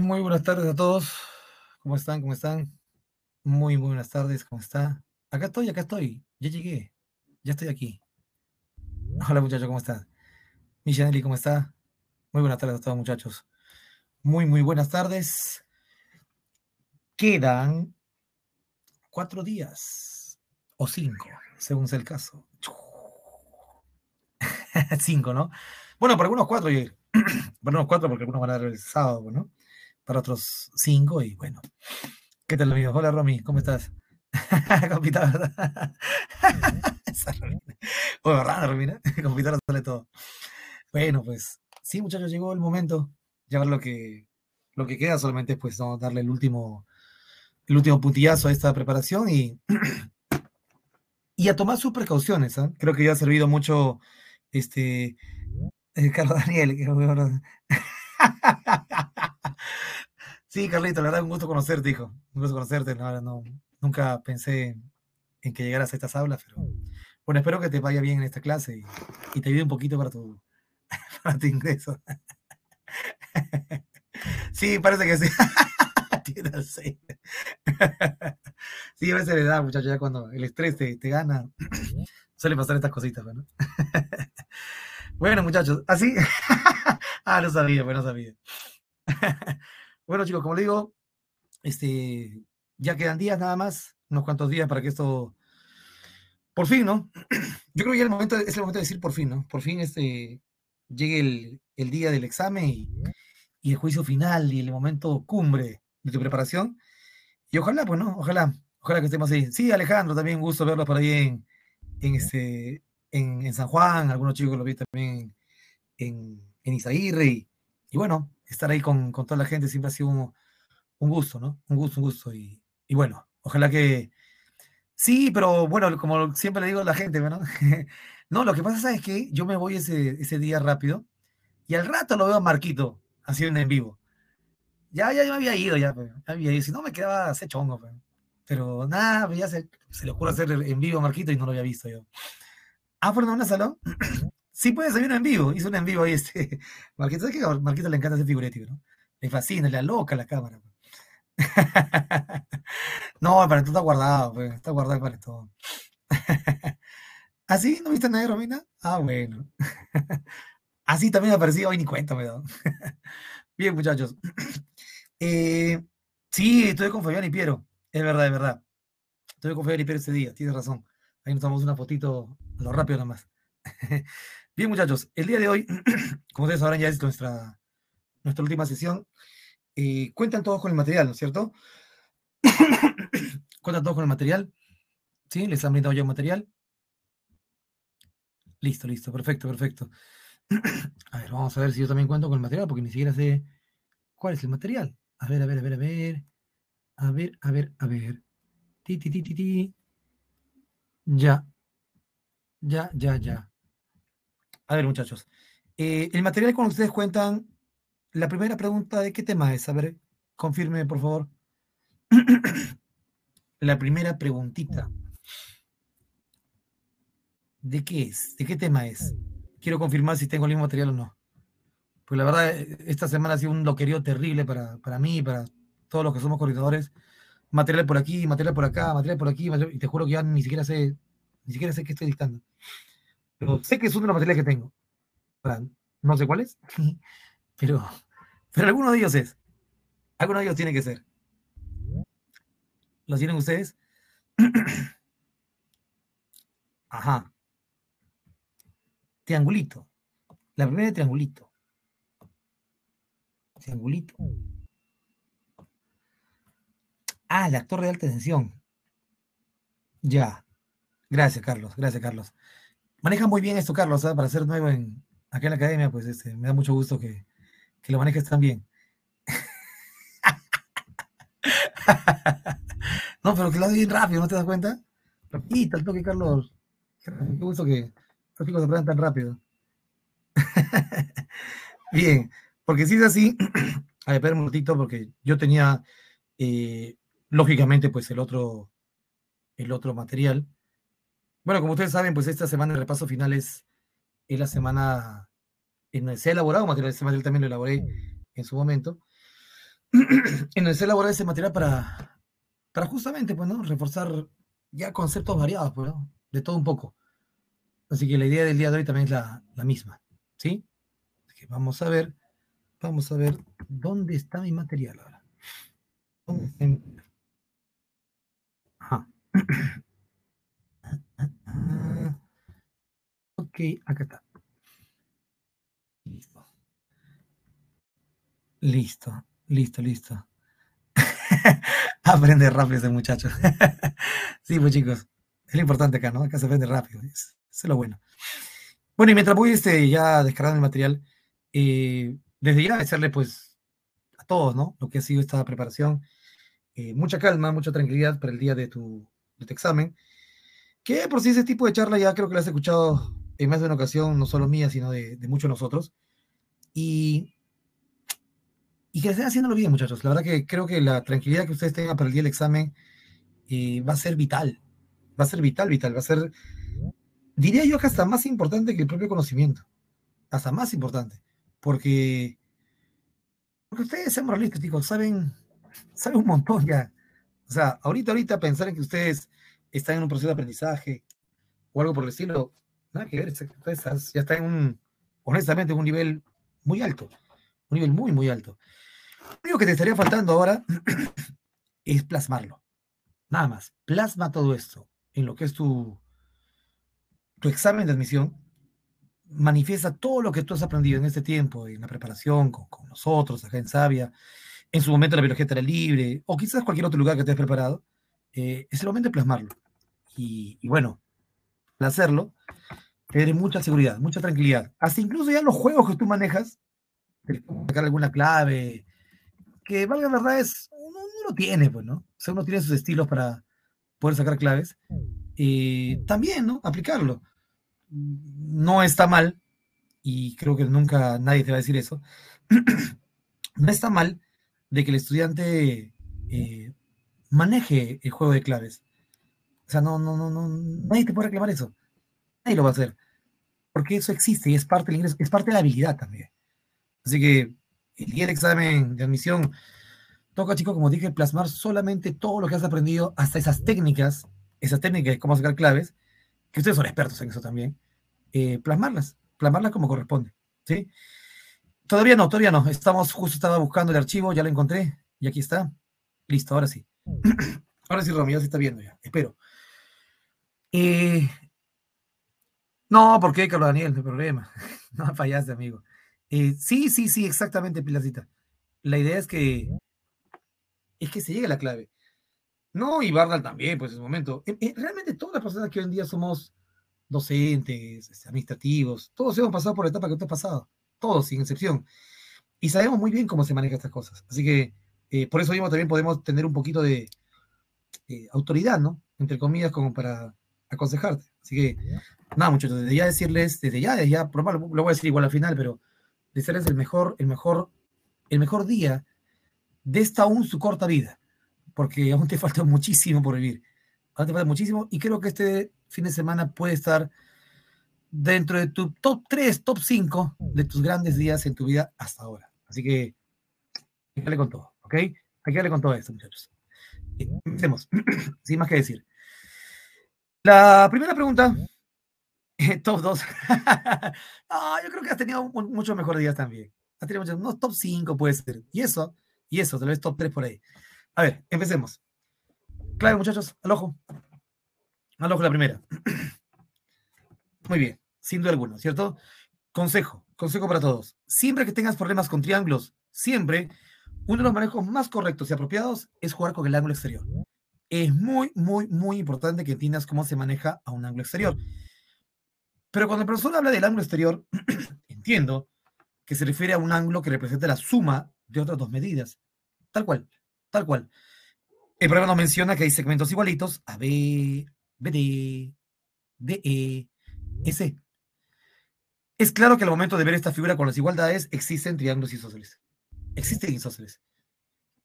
muy buenas tardes a todos. ¿Cómo están? ¿Cómo están? Muy, muy buenas tardes. ¿Cómo está? Acá estoy, acá estoy. Ya llegué. Ya estoy aquí. Hola muchachos, ¿cómo están? Michanelli, ¿cómo está? Muy buenas tardes a todos muchachos. Muy, muy buenas tardes. Quedan cuatro días o cinco, según sea el caso. cinco, ¿no? Bueno, para algunos cuatro, llegué. bueno, cuatro porque algunos van a dar el sábado, ¿no? Para otros cinco y bueno. ¿Qué tal amigos? Hola Romy, ¿cómo estás? Compita, ¿verdad? Bueno, ¿verdad, Romina? sale todo. Bueno, pues sí, muchachos, llegó el momento. Ya ver lo que, lo que queda solamente pues darle el último, el último puntillazo a esta preparación y, y a tomar sus precauciones. ¿ah? Creo que ya ha servido mucho este, eh, Carlos Daniel, que Sí, Carlito, la verdad, un gusto conocerte, hijo. Un gusto conocerte. No, no, nunca pensé en que llegaras a estas aulas, pero bueno, espero que te vaya bien en esta clase y, te ayude un poquito para tu, ingreso. Sí, parece que sí. Sí, a veces le da, muchachos, ya cuando el estrés te, gana, suele pasar estas cositas, ¿no? Bueno, muchachos, así. ah, no sabía, bueno, sabía. bueno, chicos, como digo, este, ya quedan días nada más, unos cuantos días para que esto. Por fin, ¿no? Yo creo que ya el momento, es el momento de decir por fin, ¿no? Por fin este, llegue el, día del examen y, el juicio final y el momento cumbre de tu preparación. Y ojalá, pues, ¿no? Ojalá, ojalá que estemos ahí. Sí, Alejandro, también un gusto verlo por ahí en, este, en, San Juan, algunos chicos lo vi también en, en Y, bueno, estar ahí con, con, toda la gente siempre ha sido un, un gusto, ¿no? Un gusto, un gusto. Y, y, bueno, ojalá que. Sí, pero bueno, como siempre le digo a la gente, ¿no? no, lo que pasa es que yo me voy ese, ese día rápido y al rato lo veo a Marquito haciendo en vivo. Ya, ya, yo me había ido, ya, pues, ya había ido. Si no, me quedaba hacer chongo, pues, pero, nada, pues, ya se, se le ocurre hacer en vivo a Marquito y no lo había visto yo. Ah, por una salón. sí puede salir en vivo. Hizo un en vivo ahí este. Marquito ¿sabes que a Marquito le encanta ese figurativo, no? Le fascina, le loca la cámara. Pues. no, para esto está guardado, pues, está guardado para todo. ¿Así? ¿Ah, ¿No viste a nadie, Romina? Ah, bueno. Así también apareció, hoy ni cuenta me da. Bien, muchachos. Eh, sí, estuve con Fabián y Piero. Es verdad, es verdad. Estuve con Fabián y Piero ese día, tienes razón. Ahí nos damos una fotito, lo rápido nomás. Bien, muchachos, el día de hoy, como ustedes sabrán, ya es nuestra, nuestra última sesión. Y eh, cuentan todos con el material, ¿no es cierto? cuentan todos con el material. ¿Sí? ¿Les han brindado ya el material? Listo, listo, perfecto, perfecto. a ver, vamos a ver si yo también cuento con el material, porque ni siquiera sé cuál es el material. A ver, a ver, a ver, a ver. A ver, a ver, a ver. Ti, ti, ti, ti, ti. Ya, ya, ya, ya. A ver, muchachos. Eh, el material con ustedes cuentan, la primera pregunta de qué tema es, a ver, confirme, por favor. la primera preguntita. ¿De qué es? ¿De qué tema es? Quiero confirmar si tengo el mismo material o no. Pues la verdad, eh, esta semana ha sido un loquerío terrible para, para mí, para todos los que somos corredores, material por aquí, material por acá, material por aquí, y te juro que ya ni siquiera sé, ni siquiera sé qué estoy dictando. Pero sé que es uno de los materiales que tengo. No sé cuál es, pero, pero alguno de ellos es. Alguno de ellos tiene que ser. ¿Lo tienen ustedes? Ajá. Triangulito. La primera de triangulito. Triangulito. Ah, el actor de alta tensión. Ya. Gracias, Carlos. Gracias, Carlos. Maneja muy bien esto, Carlos, ¿ah? para ser nuevo en, acá en la academia, pues este, me da mucho gusto que, que lo manejes tan bien. no, pero que lo haces bien rápido, ¿no te das cuenta? Rapidito, el toque, Carlos. Qué gusto que los chicos aprendan tan rápido. bien, porque si es así, a ver, espera un momentito, porque yo tenía eh, lógicamente, pues el otro, el otro material. Bueno, como ustedes saben, pues esta semana el repaso final es, es la semana en donde se ha elaborado material, ese material también lo elaboré en su momento, en donde se ha elaborado ese material para, para justamente, pues, Reforzar ya conceptos variados, pues, De todo un poco. Así que la idea del día de hoy también es la, la misma, ¿sí? vamos a ver, vamos a ver dónde está mi material ahora. ¿Dónde está mi ok, acá está. Listo. Listo, listo, listo. aprende rápido ese muchacho. sí, pues chicos, es lo importante acá, ¿no? Acá se aprende rápido, es lo bueno. Bueno, y mientras voy este, ya descargando el material, y eh, desde ya agradecerle pues a todos, ¿no? Lo que ha sido esta preparación. Eh, mucha calma, mucha tranquilidad para el día de tu este examen, que por si ese tipo de charla ya creo que la has escuchado en más de una ocasión, no solo mía, sino de, de muchos de nosotros. Y, y que estén haciéndolo bien, muchachos. La verdad que creo que la tranquilidad que ustedes tengan para el día del examen eh, va a ser vital. Va a ser vital, vital. Va a ser, diría yo que hasta más importante que el propio conocimiento. Hasta más importante. Porque, porque ustedes, sean moralistas, saben, saben un montón ya. O sea, ahorita, ahorita pensar en que ustedes está en un proceso de aprendizaje o algo por el estilo, nada que ver, ya está en un, honestamente, en un nivel muy alto, un nivel muy, muy alto. Lo único que te estaría faltando ahora es plasmarlo. Nada más, plasma todo esto en lo que es tu, tu examen de admisión, manifiesta todo lo que tú has aprendido en este tiempo, en la preparación con, nosotros, acá en Sabia, en su momento la biología era libre, o quizás cualquier otro lugar que te has preparado, eh, es el momento de plasmarlo y, bueno, al hacerlo, tener mucha seguridad, mucha tranquilidad. Hasta incluso ya los juegos que tú manejas, sacar alguna clave, que valga la verdad es, uno, tiene, pues, ¿no? O sea, uno tiene sus estilos para poder sacar claves. y eh, también, ¿no? Aplicarlo. No está mal, y creo que nunca nadie te va a decir eso, no está mal de que el estudiante eh, maneje el juego de claves. O sea, no, no, no, no, nadie te puede reclamar eso. Nadie lo va a hacer. Porque eso existe y es parte del ingreso, es parte de la habilidad también. Así que el día del examen de admisión toca, chicos, como dije, plasmar solamente todo lo que has aprendido, hasta esas técnicas, esas técnicas de cómo sacar claves, que ustedes son expertos en eso también, eh, plasmarlas, plasmarlas como corresponde. ¿sí? Todavía no, todavía no. Estamos, justo estaba buscando el archivo, ya lo encontré, y aquí está. Listo, ahora sí. ahora sí, Romeo, se está viendo ya, espero. No, No, porque Carlos Daniel, no hay problema. no fallaste, amigo. Eh, sí, sí, sí, exactamente, Pilacita. La idea es que es que se llegue a la clave. No, y Bardal también, pues en momento. Eh, eh, realmente todas las personas que hoy en día somos docentes, este, administrativos, todos hemos pasado por la etapa que tú has pasado, todos, sin excepción. Y sabemos muy bien cómo se manejan estas cosas. Así que por eso mismo también podemos tener un poquito de autoridad, ¿no? Entre comillas, como para aconsejarte. Así que, nada, muchachos, desde ya decirles, desde ya, desde ya, lo voy a decir igual al final, pero desearles el mejor, el mejor, el mejor día de esta aún su corta vida, porque aún te falta muchísimo por vivir. Aún te falta muchísimo y creo que este fin de semana puede estar dentro de tu top 3, top 5 de tus grandes días en tu vida hasta ahora. Así que, hay que darle con todo, ¿ok? Hay que darle con todo esto, muchachos. Eh, empecemos, sin más que decir. La primera pregunta, top 2. Ah, yo creo que has tenido muchos mejores días también. Has tenido muchos, unos top 5 puede ser. Y eso, y eso, tal vez top 3 por ahí. A ver, empecemos. Claro, muchachos, al ojo. Al ojo la primera. Muy bien, sin duda alguna, ¿cierto? Consejo, consejo para todos. Siempre que tengas problemas con triángulos, siempre, uno de los manejos más correctos y apropiados es jugar con el ángulo exterior es muy, muy, muy importante que entiendas cómo se maneja a un ángulo exterior. Pero cuando el profesor habla del ángulo exterior, entiendo que se refiere a un ángulo que representa la suma de otras dos medidas. Tal cual, tal cual. El problema nos menciona que hay segmentos igualitos a B, BD, DE, S. E, es claro que al momento de ver esta figura con las igualdades existen triángulos isósceles. Existen isósceles.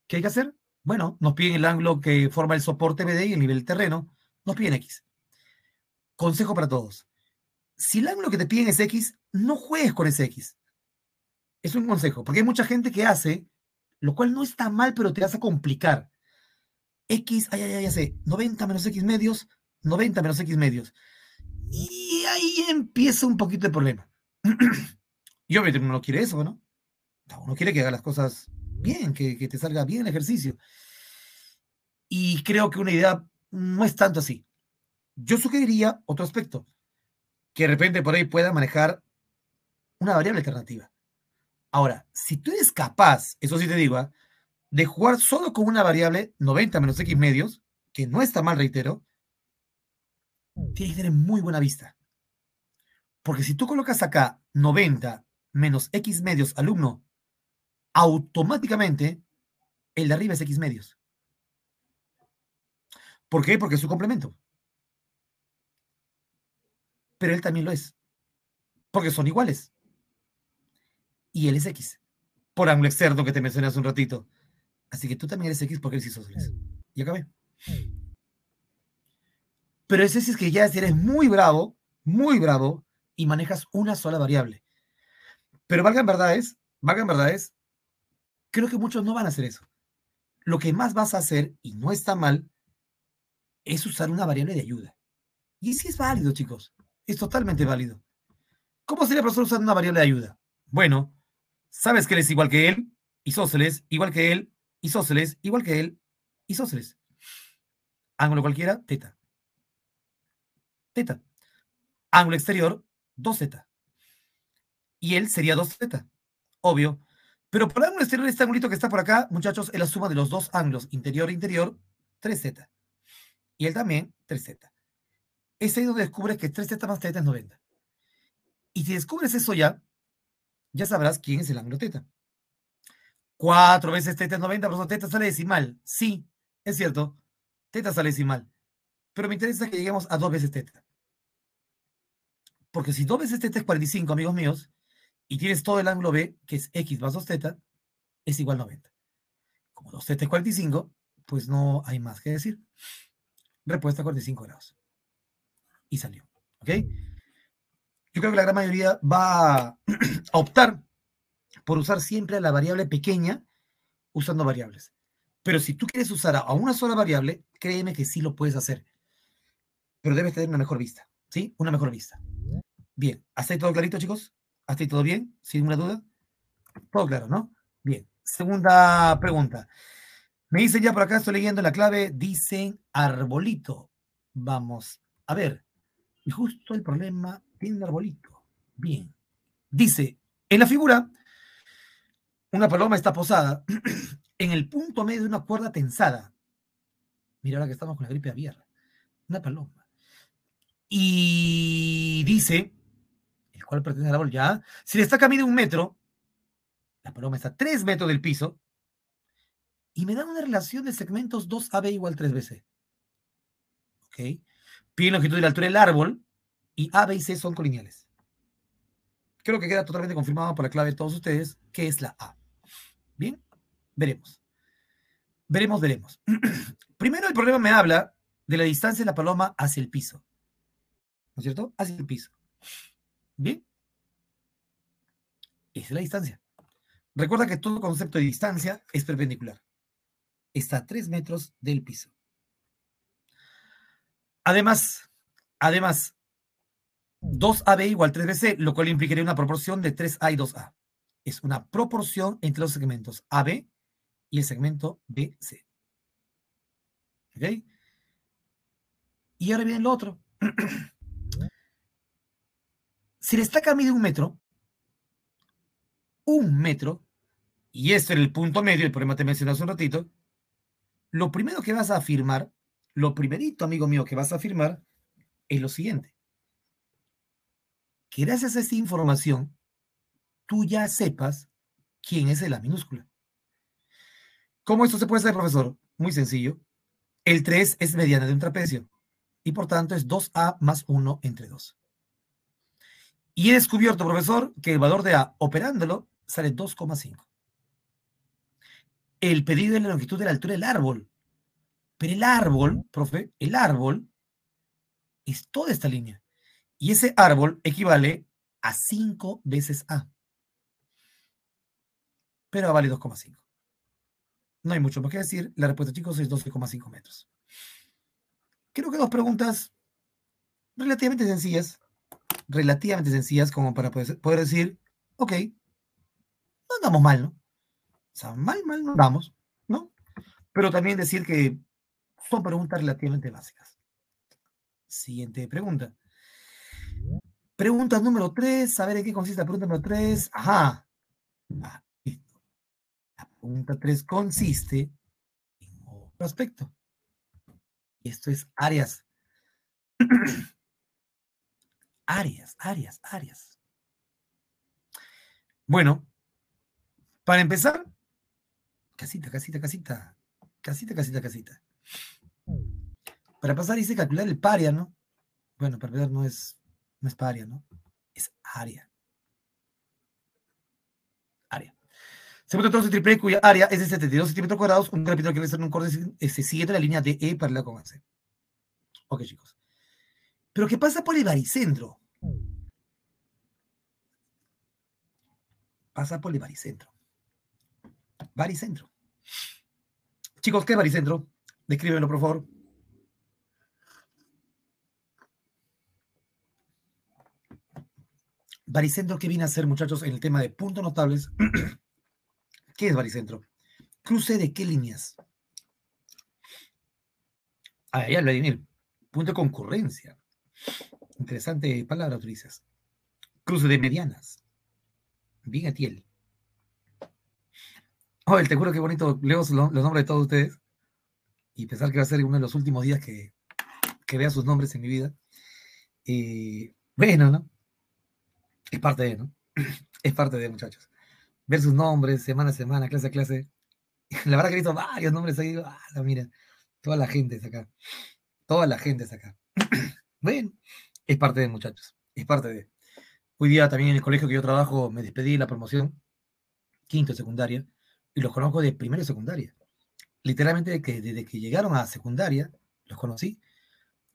¿Qué hay que hacer? Bueno, nos piden el ángulo que forma el soporte BD y el nivel terreno. Nos piden X. Consejo para todos. Si el ángulo que te piden es X, no juegues con ese X. Es un consejo, porque hay mucha gente que hace, lo cual no está mal, pero te hace complicar. X, ay, ay, ay, ya sé, 90 menos X medios, 90 menos X medios. Y ahí empieza un poquito el problema. Y obviamente uno no quiere eso, ¿no? Uno quiere que haga las cosas bien, que, te salga bien el ejercicio. Y creo que una idea no es tanto así. Yo sugeriría otro aspecto, que de repente por ahí pueda manejar una variable alternativa. Ahora, si tú eres capaz, eso sí te digo, ¿ah? de jugar solo con una variable 90 menos x medios, que no está mal, reitero, tienes que tener muy buena vista. Porque si tú colocas acá 90 menos x medios alumno automáticamente el de arriba es X medios. ¿Por qué? Porque es su complemento. Pero él también lo es. Porque son iguales. Y él es X. Por ángulo externo que te mencioné hace un ratito. Así que tú también eres X porque eres isósceles. Y acabé. Pero ese sí es que ya si eres muy bravo, muy bravo, y manejas una sola variable. Pero valga valga verdades, verdad verdades, creo que muchos no van a hacer eso. Lo que más vas a hacer, y no está mal, es usar una variable de ayuda. Y sí es válido, chicos. Es totalmente válido. ¿Cómo sería el profesor usar una variable de ayuda? Bueno, sabes que él es igual que él, isósceles, igual que él, isósceles, igual que él, isósceles. Ángulo cualquiera, teta. Teta. Ángulo exterior, 2z. Y él sería 2z. Obvio, pero por ángulo exterior, este ángulo que está por acá, muchachos, es la suma de los dos ángulos, interior e interior, 3Z. Y él también, 3Z. Es ahí donde descubres que 3Z más teta es 90. Y si descubres eso ya, ya sabrás quién es el ángulo teta. Cuatro veces teta es 90, por eso teta sale decimal. Sí, es cierto. Teta sale decimal. Pero me interesa que lleguemos a dos veces teta. Porque si dos veces teta es 45, amigos míos, y tienes todo el ángulo B, que es X más 2θ, es igual a 90. Como 2 z es 45, pues no hay más que decir. Respuesta 45 grados. Y salió. ¿Ok? Yo creo que la gran mayoría va a optar por usar siempre la variable pequeña usando variables. Pero si tú quieres usar a una sola variable, créeme que sí lo puedes hacer. Pero debes tener una mejor vista, ¿sí? Una mejor vista. Bien, ¿hasta ahí todo clarito, chicos? ¿Hasta ahí todo bien? ¿Sin ninguna duda? Todo claro, ¿no? Bien. Segunda pregunta. Me dicen ya por acá, estoy leyendo la clave, dicen arbolito. Vamos a ver. Y justo el problema tiene arbolito. Bien. Dice, en la figura, una paloma está posada en el punto medio de una cuerda tensada. Mira ahora que estamos con la gripe abierta. Una paloma. Y dice ¿Cuál pertenece al árbol, ya. Si le está mide un metro, la paloma está a tres metros del piso, y me da una relación de segmentos 2AB igual 3BC. ¿Ok? en longitud y la altura del árbol, y A, B y C son colineales. Creo que queda totalmente confirmado por la clave de todos ustedes que es la A. Bien, veremos. Veremos, veremos. Primero el problema me habla de la distancia de la paloma hacia el piso. ¿No es cierto? Hacia el piso. Bien. es la distancia. Recuerda que todo concepto de distancia es perpendicular. Está a 3 metros del piso. Además, además, 2AB igual 3BC, lo cual implicaría una proporción de 3A y 2A. Es una proporción entre los segmentos AB y el segmento BC. ¿Ok? Y ahora viene lo otro. Si la estaca mide un metro, un metro, y este era el punto medio, el problema te mencioné hace un ratito, lo primero que vas a afirmar, lo primerito, amigo mío, que vas a afirmar es lo siguiente. Que gracias a esta información, tú ya sepas quién es el A minúscula. ¿Cómo esto se puede hacer, profesor? Muy sencillo. El 3 es mediana de un trapecio y por tanto es 2A más 1 entre 2. Y he descubierto, profesor, que el valor de A operándolo sale 2,5. El pedido es la longitud de la altura del árbol. Pero el árbol, profe, el árbol es toda esta línea. Y ese árbol equivale a 5 veces A. Pero A vale 2,5. No hay mucho más que decir. La respuesta, chicos, es 12,5 metros. Creo que dos preguntas relativamente sencillas relativamente sencillas como para pues, poder, decir, ok, no andamos mal, ¿no? O mal, mal no andamos, ¿no? Pero también decir que son preguntas relativamente básicas. Siguiente pregunta. Pregunta número 3, saber en qué consiste la pregunta número 3. Ajá. Ah, la pregunta tres consiste en otro aspecto. Esto es áreas Arias, arias, arias Bueno, para empezar, casita, casita, casita, casita, casita, casita. Para pasar dice calcular el paria, ¿no? Bueno, para ver no es, no es paria, ¿no? Es área. Área. Segundo el triple e cuya área es de 72 centímetros cuadrados, un triángulo que debe ser en un corte eh, se sigue de la línea de E lado con C Ok, chicos pero que pasa por el baricentro. Pasa por el baricentro. Baricentro. Chicos, ¿qué es baricentro? Descríbelo, por favor. Baricentro, ¿qué viene a hacer, muchachos, en el tema de puntos notables? ¿Qué es baricentro? ¿Cruce de qué líneas? Ahí, ya lo Punto de concurrencia. Interesante palabra utilizas. Cruce de medianas. Bien, Atiel. Oh, te juro que bonito. Leo los nombres de todos ustedes. Y pensar que va a ser uno de los últimos días que, que vea sus nombres en mi vida. Y eh, bueno, ¿no? Es parte de, ¿no? Es parte de, muchachos. Ver sus nombres semana a semana, clase a clase. La verdad que he visto varios nombres ahí. Ah, mira, toda la gente está acá. Toda la gente está acá. Bueno, es parte de muchachos, es parte de. Hoy día también en el colegio que yo trabajo me despedí de la promoción, quinto secundaria, y los conozco de primero secundaria. Literalmente que desde que llegaron a secundaria, los conocí,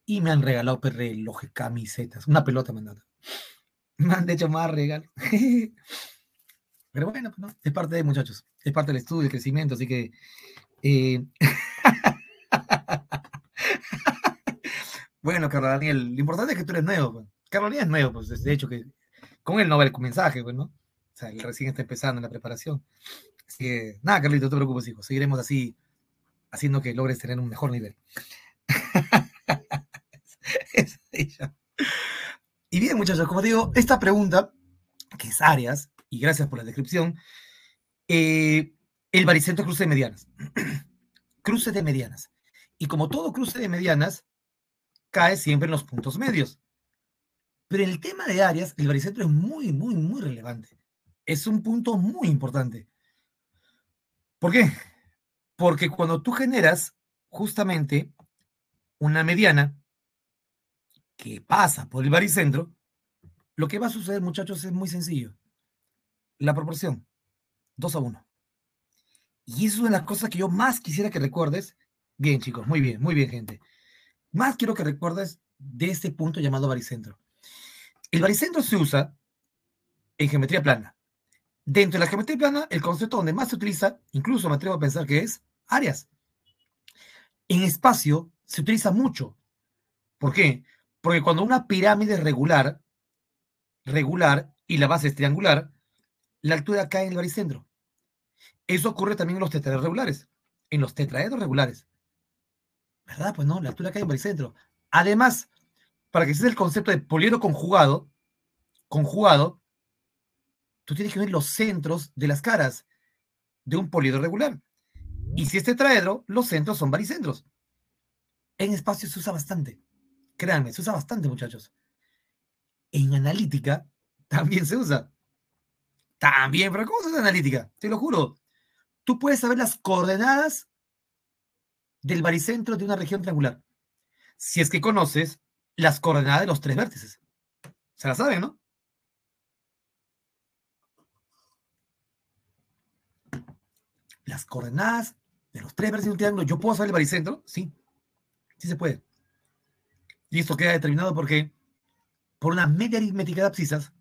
y me han regalado relojes, camisetas, una pelota me han Me han hecho más regalos. Pero bueno, pues es parte de muchachos, es parte del estudio, del crecimiento, así que eh, Bueno, Carlos Daniel, lo importante es que tú eres nuevo. Pues. Carlos Daniel es nuevo, pues de hecho que con él no va el mensaje, pues, ¿no? O sea, él recién está empezando en la preparación. Así que, nada, Carlito, no te preocupes, hijo. Seguiremos así, haciendo que logres tener un mejor nivel. es ella. Y bien, muchachos, como digo, esta pregunta, que es Arias, y gracias por la descripción, eh, el baricentro cruce de medianas. cruce de medianas. Y como todo cruce de medianas, cae siempre en los puntos medios. Pero el tema de áreas, el baricentro es muy, muy, muy relevante. Es un punto muy importante. ¿Por qué? Porque cuando tú generas justamente una mediana que pasa por el baricentro, lo que va a suceder, muchachos, es muy sencillo. La proporción, 2 a 1. Y eso es una de las cosas que yo más quisiera que recuerdes. Bien, chicos, muy bien, muy bien, gente más quiero que recuerdes de este punto llamado baricentro. El baricentro se usa en geometría plana. Dentro de la geometría plana, el concepto donde más se utiliza, incluso me atrevo a pensar que es áreas. En espacio se utiliza mucho. ¿Por qué? Porque cuando una pirámide es regular, regular y la base es triangular, la altura cae en el baricentro. Eso ocurre también en los tetraedros regulares, en los tetraedros regulares. ¿Verdad? Pues no, la altura que hay en baricentro. Además, para que exista el concepto de poliedro conjugado, conjugado, tú tienes que ver los centros de las caras de un poliedro regular. Y si este traedro, los centros son baricentros. En espacio se usa bastante. Créanme, se usa bastante, muchachos. En analítica también se usa. También, pero ¿cómo se usa analítica? Te lo juro. Tú puedes saber las coordenadas del baricentro de una región triangular. Si es que conoces las coordenadas de los tres vértices. Se las saben, ¿no? Las coordenadas de los tres vértices de un triángulo. ¿Yo puedo saber el baricentro? Sí. Sí se puede. Y esto queda determinado porque por una media aritmética de abscisas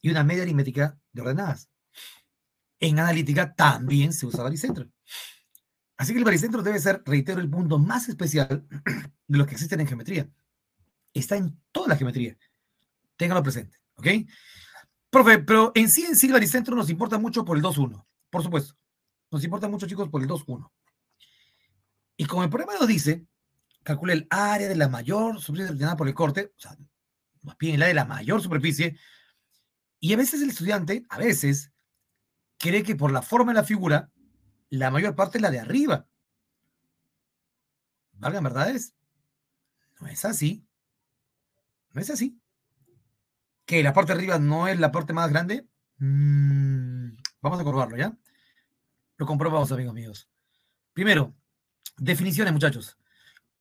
y una media aritmética de ordenadas. En analítica también se usa baricentro. Así que el baricentro debe ser, reitero, el punto más especial de los que existen en geometría. Está en toda la geometría. Ténganlo presente, ¿ok? Profe, pero en sí, en sí, el baricentro nos importa mucho por el 2-1, por supuesto. Nos importa mucho, chicos, por el 2-1. Y como el problema lo dice, calcula el área de la mayor superficie determinada por el corte, o sea, más bien el área de la mayor superficie, y a veces el estudiante, a veces, cree que por la forma de la figura la mayor parte es la de arriba. Valgan verdades, no es así. No es así. Que la parte de arriba no es la parte más grande. Mm, vamos a comprobarlo, ¿ya? Lo comprobamos, amigos míos. Primero, definiciones, muchachos.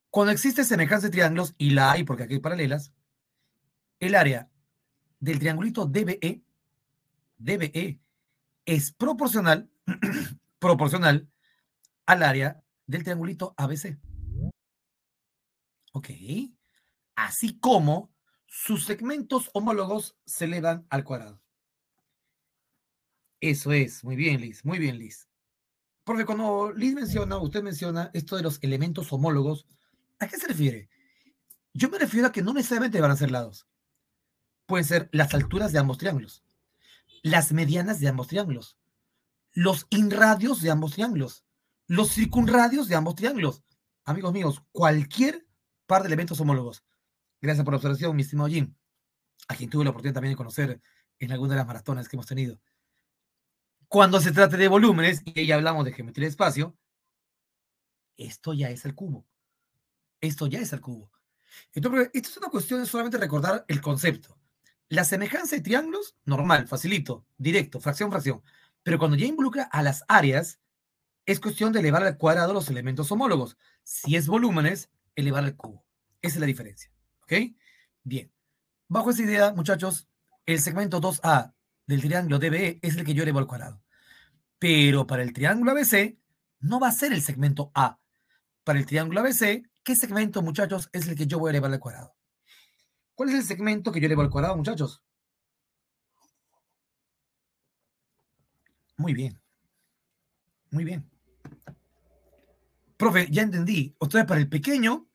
Cuando existe semejanza de triángulos, y la hay porque aquí hay paralelas, el área del triangulito DBE, DBE es proporcional proporcional al área del triangulito ABC. Ok. Así como sus segmentos homólogos se elevan al cuadrado. Eso es. Muy bien, Liz. Muy bien, Liz. Porque cuando Liz menciona, usted menciona esto de los elementos homólogos, ¿a qué se refiere? Yo me refiero a que no necesariamente van a ser lados. Pueden ser las alturas de ambos triángulos, las medianas de ambos triángulos, los inradios de ambos triángulos, los circunradios de ambos triángulos. Amigos míos, cualquier par de elementos homólogos. Gracias por la observación, mi estimado Jim, a quien tuve la oportunidad también de conocer en alguna de las maratones que hemos tenido. Cuando se trate de volúmenes, y ahí hablamos de geometría de espacio, esto ya es el cubo. Esto ya es el cubo. Entonces, esto es una cuestión de solamente recordar el concepto. La semejanza de triángulos, normal, facilito, directo, fracción, fracción. Pero cuando ya involucra a las áreas, es cuestión de elevar al cuadrado los elementos homólogos. Si es volúmenes, elevar al cubo. Esa es la diferencia. ¿Ok? Bien. Bajo esa idea, muchachos, el segmento 2A del triángulo DBE es el que yo elevo al cuadrado. Pero para el triángulo ABC no va a ser el segmento A. Para el triángulo ABC, ¿qué segmento, muchachos, es el que yo voy a elevar al cuadrado? ¿Cuál es el segmento que yo elevo al cuadrado, muchachos? Muy bien. Muy bien. Profe, ya entendí. Entonces, para el pequeño,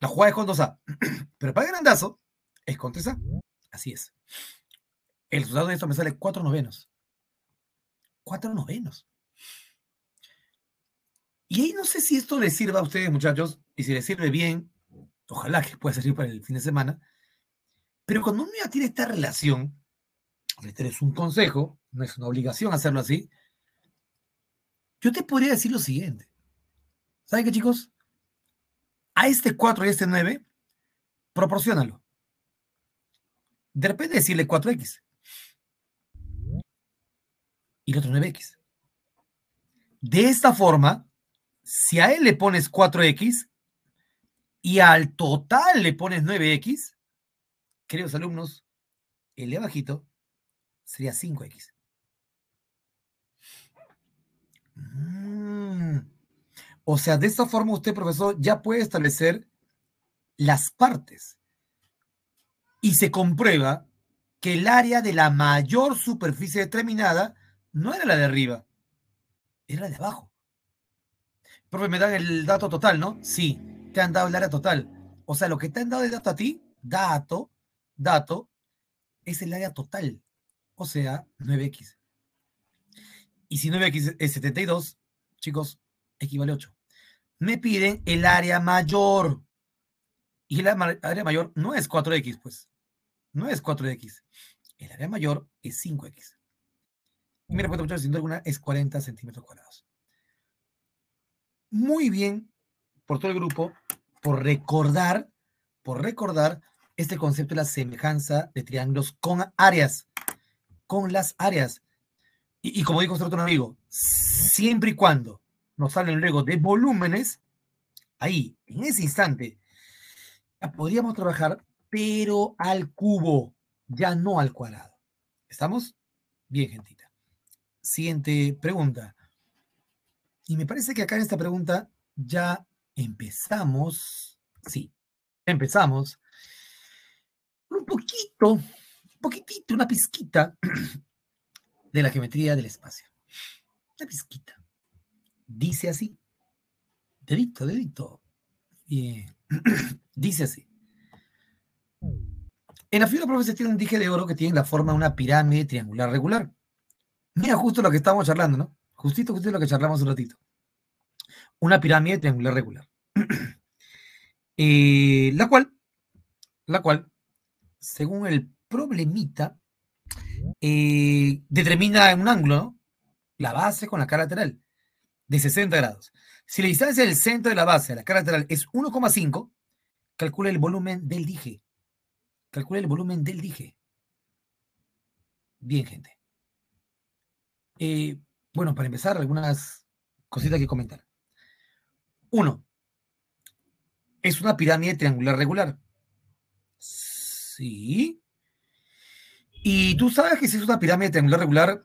la jugada es con 2A. Pero para el grandazo, es con 3A. Así es. El resultado de esto me sale cuatro novenos. Cuatro novenos. Y ahí no sé si esto le sirva a ustedes, muchachos, y si le sirve bien, ojalá que pueda servir para el fin de semana. Pero cuando uno ya tiene esta relación, este es un consejo, no es una obligación hacerlo así, yo te podría decir lo siguiente. ¿Saben qué, chicos? A este 4 y a este 9, proporcionalo. De repente decirle 4X. Y el otro 9X. De esta forma, si a él le pones 4X y al total le pones 9X, queridos alumnos, el de abajito Sería 5x. Mm. O sea, de esta forma usted, profesor, ya puede establecer las partes. Y se comprueba que el área de la mayor superficie determinada no era la de arriba, era la de abajo. Profe, me dan el dato total, ¿no? Sí, te han dado el área total. O sea, lo que te han dado de dato a ti, dato, dato, es el área total o sea, 9x. Y si 9x es 72, chicos, equivale a 8. Me piden el área mayor. Y el área mayor no es 4x, pues. No es 4x. El área mayor es 5x. Y mi respuesta, muchachos, sin duda alguna, es 40 centímetros cuadrados. Muy bien por todo el grupo, por recordar, por recordar este concepto de la semejanza de triángulos con áreas con las áreas. Y, como dijo otro amigo, siempre y cuando nos salen luego de volúmenes, ahí, en ese instante, podríamos trabajar, pero al cubo, ya no al cuadrado. ¿Estamos? Bien, gentita. Siguiente pregunta. Y me parece que acá en esta pregunta ya empezamos, sí, empezamos un poquito poquitito, una pizquita de la geometría del espacio. Una pizquita. Dice así. Dedito, dedito. dice así. En la figura, profe, se tiene un dije de oro que tiene la forma de una pirámide triangular regular. Mira justo lo que estábamos charlando, ¿no? Justito, justo lo que charlamos un ratito. Una pirámide triangular regular. Eh, la cual, la cual, según el problemita, eh, determina en un ángulo, La base con la cara lateral, de 60 grados. Si la distancia del centro de la base a la cara lateral es 1,5, calcula el volumen del dije. Calcule el volumen del dije. Bien, gente. Eh, bueno, para empezar, algunas cositas que comentar. Uno, es una pirámide triangular regular. Sí. Y tú sabes que si es una pirámide triangular regular,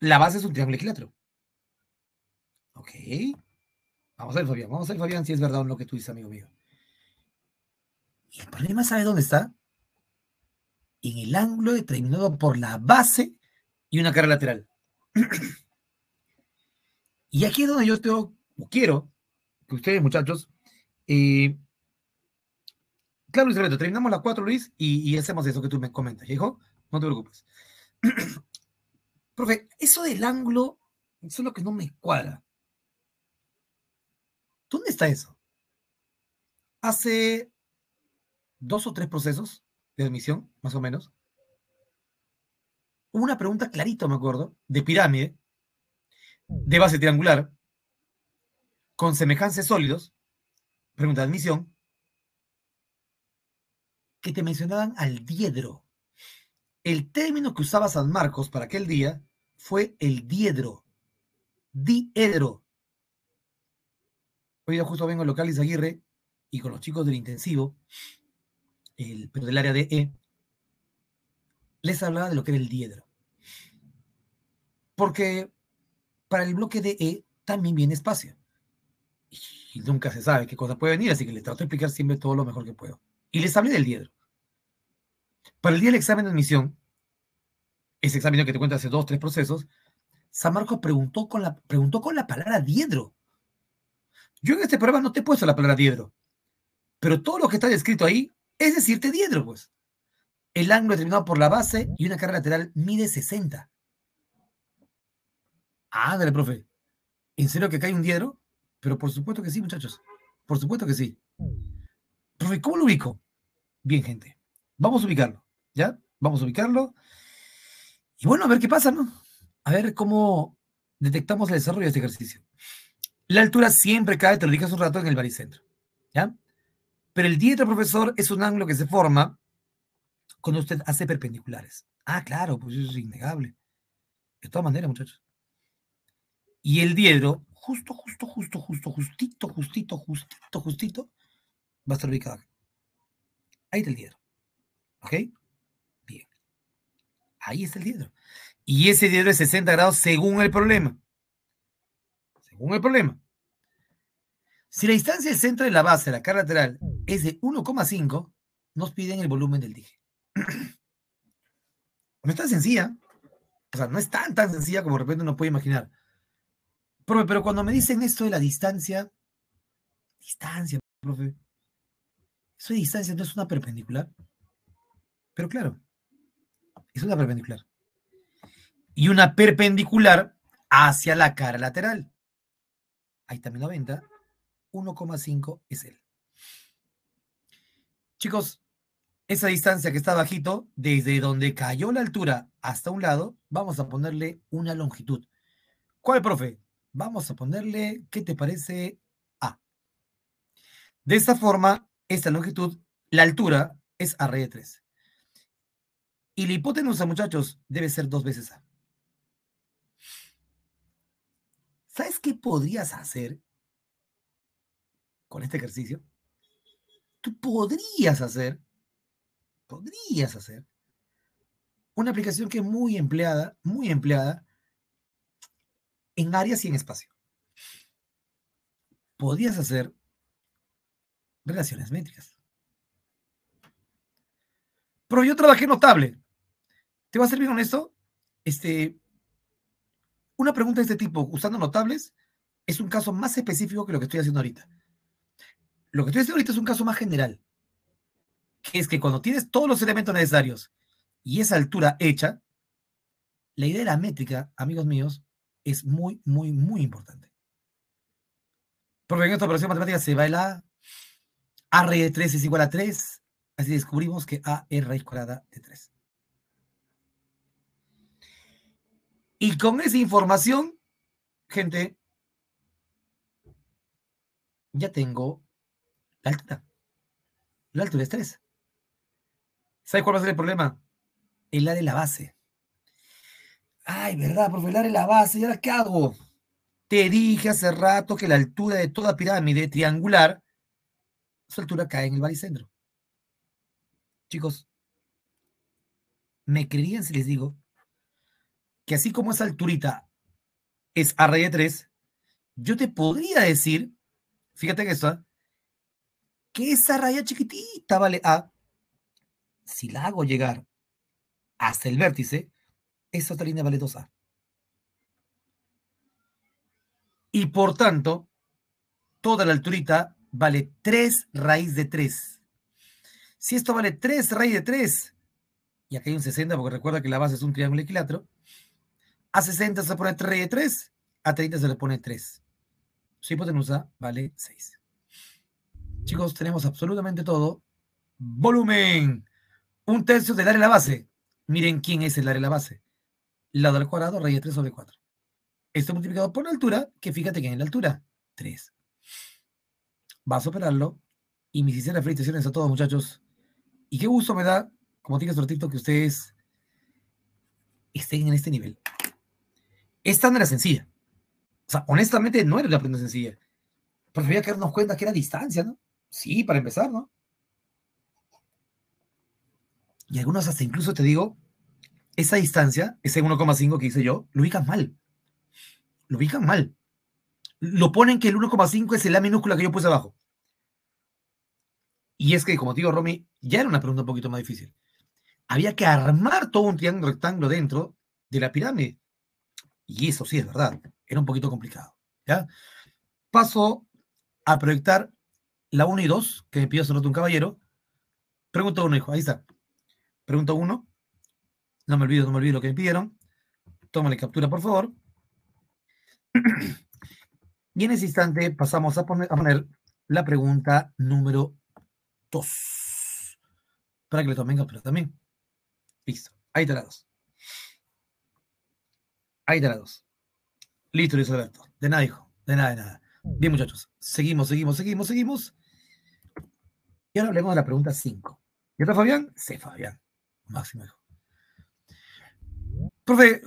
la base es un triángulo equilátero. Ok. Vamos a ver, Fabián. Vamos a ver, Fabián, si es verdad lo que tú dices, amigo mío. Y el problema, sabe dónde está? En el ángulo determinado por la base y una cara lateral. y aquí es donde yo tengo, quiero que ustedes, muchachos, eh, Claro, Luis Alberto, terminamos las cuatro, Luis, y, hacemos eso que tú me comentas, ¿hijo? No te preocupes. Profe, eso del ángulo, eso es lo que no me cuadra. ¿Dónde está eso? Hace dos o tres procesos de admisión, más o menos, hubo una pregunta clarita, me acuerdo, de pirámide, de base triangular, con semejantes sólidos, pregunta de admisión, que te mencionaban al diedro. El término que usaba San Marcos para aquel día fue el diedro, diedro. Hoy yo justo vengo al local aguirre y con los chicos del intensivo, pero del área de E, les hablaba de lo que era el diedro. Porque para el bloque de E también viene espacio. Y nunca se sabe qué cosa puede venir, así que les trato de explicar siempre todo lo mejor que puedo. Y les hablé del diedro. Para el día del examen de admisión, ese examen que te cuenta hace dos, tres procesos, San Marcos preguntó con la, preguntó con la palabra diedro. Yo en este programa no te he puesto la palabra diedro, pero todo lo que está descrito ahí es decirte diedro, pues. El ángulo determinado por la base y una carga lateral mide 60. Ándale, profe. ¿En serio que cae un diedro? Pero por supuesto que sí, muchachos. Por supuesto que sí. Profe, ¿cómo lo ubico? Bien, gente. Vamos a ubicarlo, ¿ya? Vamos a ubicarlo. Y bueno, a ver qué pasa, ¿no? A ver cómo detectamos el desarrollo de este ejercicio. La altura siempre cae, te lo dije hace un rato, en el baricentro, ¿ya? Pero el dietro, profesor, es un ángulo que se forma cuando usted hace perpendiculares. Ah, claro, pues eso es innegable. De todas maneras, muchachos. Y el diedro, justo, justo, justo, justo, justito, justito, justito, justito, va a estar ubicado Ahí está el diedro. ¿Ok? Bien. Ahí está el diedro. Y ese diedro es 60 grados según el problema. Según el problema. Si la distancia del centro de la base la cara lateral es de 1,5, nos piden el volumen del dije. No es tan sencilla. O sea, no es tan, tan sencilla como de repente uno puede imaginar. Profe, pero cuando me dicen esto de la distancia, distancia, profe, eso de distancia no es una perpendicular. Pero claro, es una perpendicular. Y una perpendicular hacia la cara lateral. Ahí también 90. 1,5 es él. Chicos, esa distancia que está bajito, desde donde cayó la altura hasta un lado, vamos a ponerle una longitud. ¿Cuál, profe? Vamos a ponerle, ¿qué te parece? A. De esta forma, esta longitud, la altura es a de 3. Y la hipotenusa, muchachos, debe ser dos veces A. ¿Sabes qué podrías hacer con este ejercicio? Tú podrías hacer, podrías hacer una aplicación que es muy empleada, muy empleada en áreas y en espacio. Podrías hacer relaciones métricas. Pero yo trabajé notable. Te va a servir con esto? este, una pregunta de este tipo, usando notables, es un caso más específico que lo que estoy haciendo ahorita. Lo que estoy haciendo ahorita es un caso más general, que es que cuando tienes todos los elementos necesarios y esa altura hecha, la idea de la métrica, amigos míos, es muy, muy, muy importante. Porque en esta operación matemática se va el de 3 es igual a 3, así descubrimos que A es cuadrada de 3. Y con esa información, gente, ya tengo la altura. La altura es estrés. ¿Sabes cuál va a ser el problema? El área de la base. Ay, verdad, profe, el área de la base. ¿Y ahora qué hago? Te dije hace rato que la altura de toda pirámide triangular, su altura cae en el baricentro. Chicos, me creían si les digo que así como esa alturita es a raíz de 3, yo te podría decir, fíjate en esto, ¿ah? que esa raya chiquitita vale A, si la hago llegar hasta el vértice, esa otra línea vale 2A. Y por tanto, toda la alturita vale 3 raíz de 3. Si esto vale 3 raíz de 3, y acá hay un 60 porque recuerda que la base es un triángulo equilátero, a 60 se pone 3, 3. A 30 se le pone 3. Su hipotenusa vale 6. Chicos, tenemos absolutamente todo. Volumen. Un tercio del área de la base. Miren quién es el área de la base. Lado al cuadrado, raíz de 3 sobre 4. Esto multiplicado por la altura, que fíjate que en la altura, 3. Vas a operarlo. Y mis sinceras felicitaciones a todos, muchachos. Y qué gusto me da, como tiene sortito, que ustedes estén en este nivel. Esta no era sencilla. O sea, honestamente no era la pregunta sencilla. Pero había que darnos cuenta que era distancia, ¿no? Sí, para empezar, ¿no? Y algunos hasta incluso te digo, esa distancia, ese 1,5 que hice yo, lo ubican mal. Lo ubican mal. Lo ponen que el 1,5 es el A minúscula que yo puse abajo. Y es que, como te digo, Romy, ya era una pregunta un poquito más difícil. Había que armar todo un triángulo rectángulo dentro de la pirámide. Y eso sí es verdad, era un poquito complicado. ¿ya? Paso a proyectar la 1 y 2, que me pidió hace un caballero. Pregunta 1, hijo, ahí está. Pregunta 1. No me olvido, no me olvido lo que me pidieron. Tómale captura, por favor. Y en ese instante pasamos a poner, a poner la pregunta número 2. Para que le tomen captura también. Listo. Ahí te la dos. Ahí está la dos. Listo, Luis Alberto. De nada, hijo. De nada, de nada. Bien, muchachos. Seguimos, seguimos, seguimos, seguimos. Y ahora hablemos de la pregunta 5. ¿Ya está Fabián? Sí, Fabián. Máximo, hijo. Profe,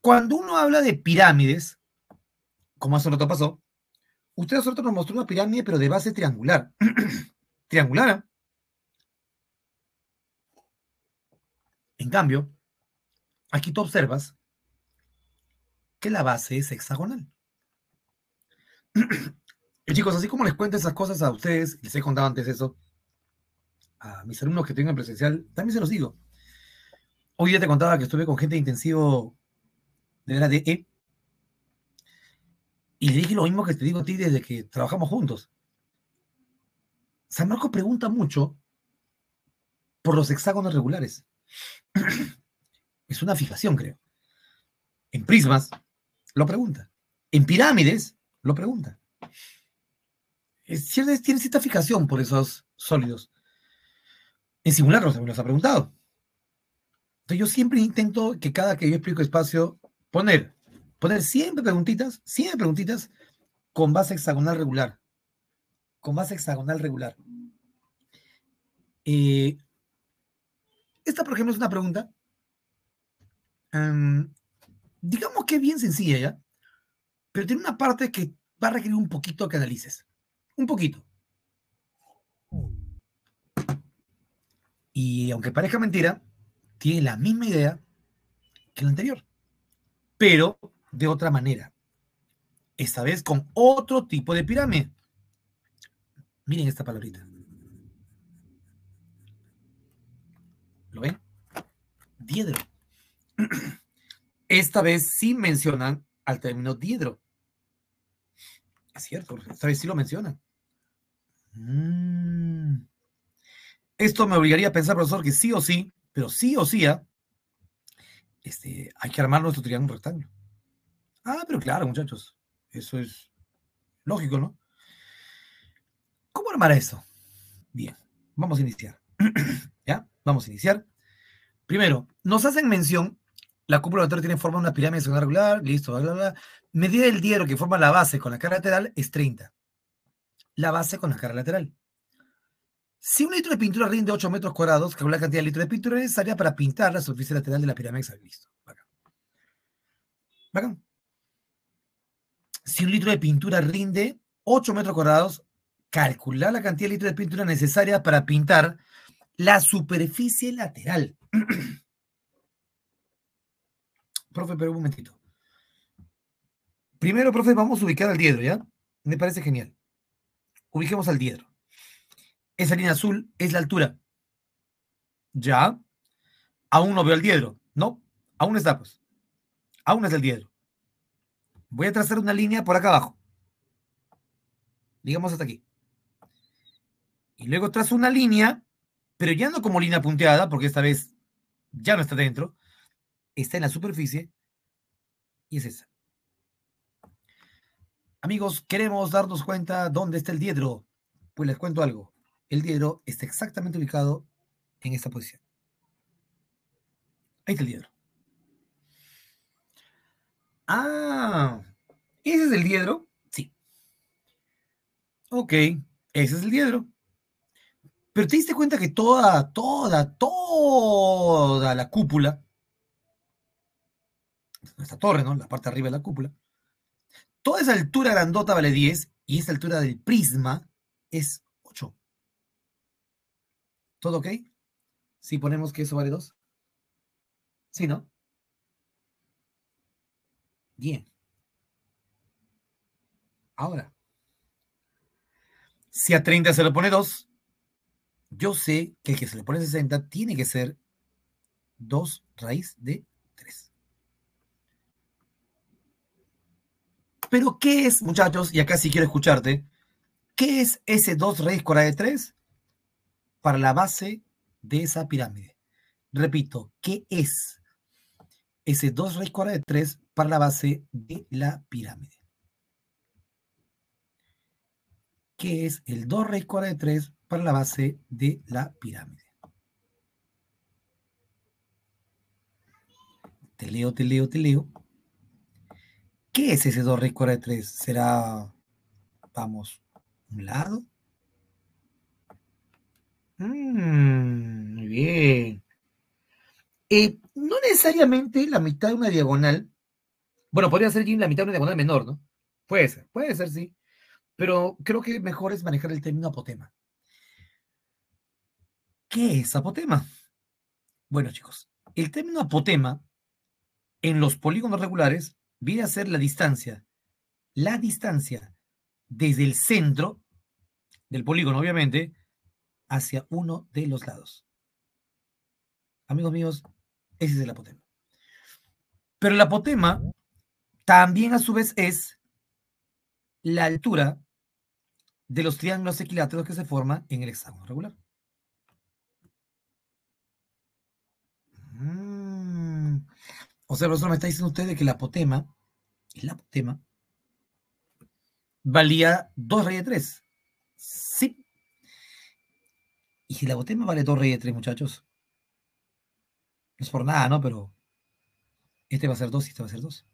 cuando uno habla de pirámides, como hace un rato pasó, usted hace nos mostró una pirámide, pero de base triangular. triangular, ¿eh? En cambio, aquí tú observas que la base es hexagonal. y chicos, así como les cuento esas cosas a ustedes, les he contado antes eso, a mis alumnos que tengan presencial, también se los digo. Hoy ya te contaba que estuve con gente de intensivo de la DE e. y le dije lo mismo que te digo a ti desde que trabajamos juntos. San Marcos pregunta mucho por los hexágonos regulares. es una fijación, creo. En prismas, lo pregunta. En pirámides, lo pregunta. Es, tiene cierta fijación por esos sólidos. En simulacros los ha preguntado. Entonces yo siempre intento que cada que yo explico espacio, poner, poner siempre preguntitas, siempre preguntitas con base hexagonal regular. Con base hexagonal regular. Eh, esta, por ejemplo, es una pregunta em, digamos que es bien sencilla ya, pero tiene una parte que va a requerir un poquito que analices. Un poquito. Y aunque parezca mentira, tiene la misma idea que la anterior, pero de otra manera. Esta vez con otro tipo de pirámide. Miren esta palabrita. ¿Lo ven? Diedro. Esta vez sí mencionan al término diedro. Es cierto, esta vez sí lo mencionan. Mm. Esto me obligaría a pensar, profesor, que sí o sí, pero sí o sí, ¿ah? este, hay que armar nuestro triángulo rectángulo. Ah, pero claro, muchachos, eso es lógico, ¿no? ¿Cómo armar eso? Bien, vamos a iniciar. ¿Ya? Vamos a iniciar. Primero, nos hacen mención la cúpula lateral tiene forma de una pirámide regular, listo, bla, bla, bla. Medida del diedro que forma la base con la cara lateral es 30. La base con la cara lateral. Si un litro de pintura rinde 8 metros cuadrados, calcula la cantidad de litros de pintura necesaria para pintar la superficie lateral de la pirámide Listo. Bacán. Si un litro de pintura rinde 8 metros cuadrados, calcula la cantidad de litros de pintura necesaria para pintar la superficie lateral. Profe, pero un momentito. Primero, profe, vamos a ubicar al Diedro, ¿ya? Me parece genial. Ubiquemos al Diedro. Esa línea azul es la altura. Ya. Aún no veo al Diedro, ¿no? Aún está, pues. Aún es el Diedro. Voy a trazar una línea por acá abajo. Digamos hasta aquí. Y luego trazo una línea, pero ya no como línea punteada, porque esta vez ya no está dentro, está en la superficie y es esa. Amigos, queremos darnos cuenta dónde está el diedro. Pues les cuento algo. El diedro está exactamente ubicado en esta posición. Ahí está el diedro. Ah, ¿ese es el diedro? Sí. Ok, ese es el diedro. Pero te diste cuenta que toda, toda, toda la cúpula nuestra torre, ¿no? La parte arriba de la cúpula. Toda esa altura grandota vale 10 y esa altura del prisma es 8. ¿Todo ok? Si ponemos que eso vale 2. ¿Sí, no? Bien. Ahora, si a 30 se le pone 2, yo sé que el que se le pone 60 tiene que ser 2 raíz de 3. Pero ¿qué es, muchachos? Y acá sí quiero escucharte. ¿Qué es ese 2 raíz cuadrada de 3 para la base de esa pirámide? Repito, ¿qué es ese 2 raíz cuadrada de 3 para la base de la pirámide? ¿Qué es el 2 raíz cuadrada de 3 para la base de la pirámide? Te leo, te leo, te leo. ¿Qué es ese 2 raíz de 3? ¿Será, vamos, un lado? Mm, muy bien. Eh, no necesariamente la mitad de una diagonal. Bueno, podría ser la mitad de una diagonal menor, ¿no? Puede ser, puede ser, sí. Pero creo que mejor es manejar el término apotema. ¿Qué es apotema? Bueno, chicos, el término apotema en los polígonos regulares viene a ser la distancia. La distancia desde el centro del polígono, obviamente, hacia uno de los lados. Amigos míos, ese es el apotema. Pero el apotema también a su vez es la altura de los triángulos equiláteros que se forman en el hexágono regular. O sea, profesor, me está diciendo usted de que la apotema, el apotema, valía 2 reyes 3. Sí. Y si la apotema vale 2 reyes 3, muchachos. No es por nada, ¿no? Pero este va a ser 2 y este va a ser 2.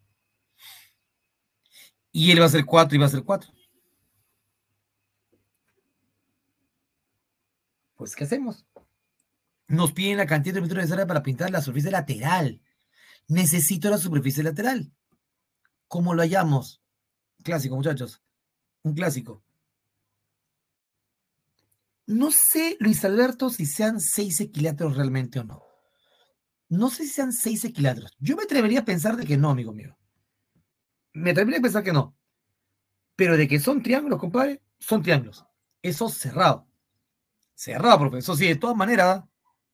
Y él va a ser 4 y va a ser 4. Pues, ¿qué hacemos? Nos piden la cantidad de metros necesaria para pintar la superficie lateral Necesito la superficie lateral. Como lo hallamos? Clásico, muchachos. Un clásico. No sé, Luis Alberto, si sean seis equiláteros realmente o no. No sé si sean seis equiláteros. Yo me atrevería a pensar de que no, amigo mío. Me atrevería a pensar que no. Pero de que son triángulos, compadre, son triángulos. Eso cerrado. Cerrado, profesor. Eso sí, de todas maneras,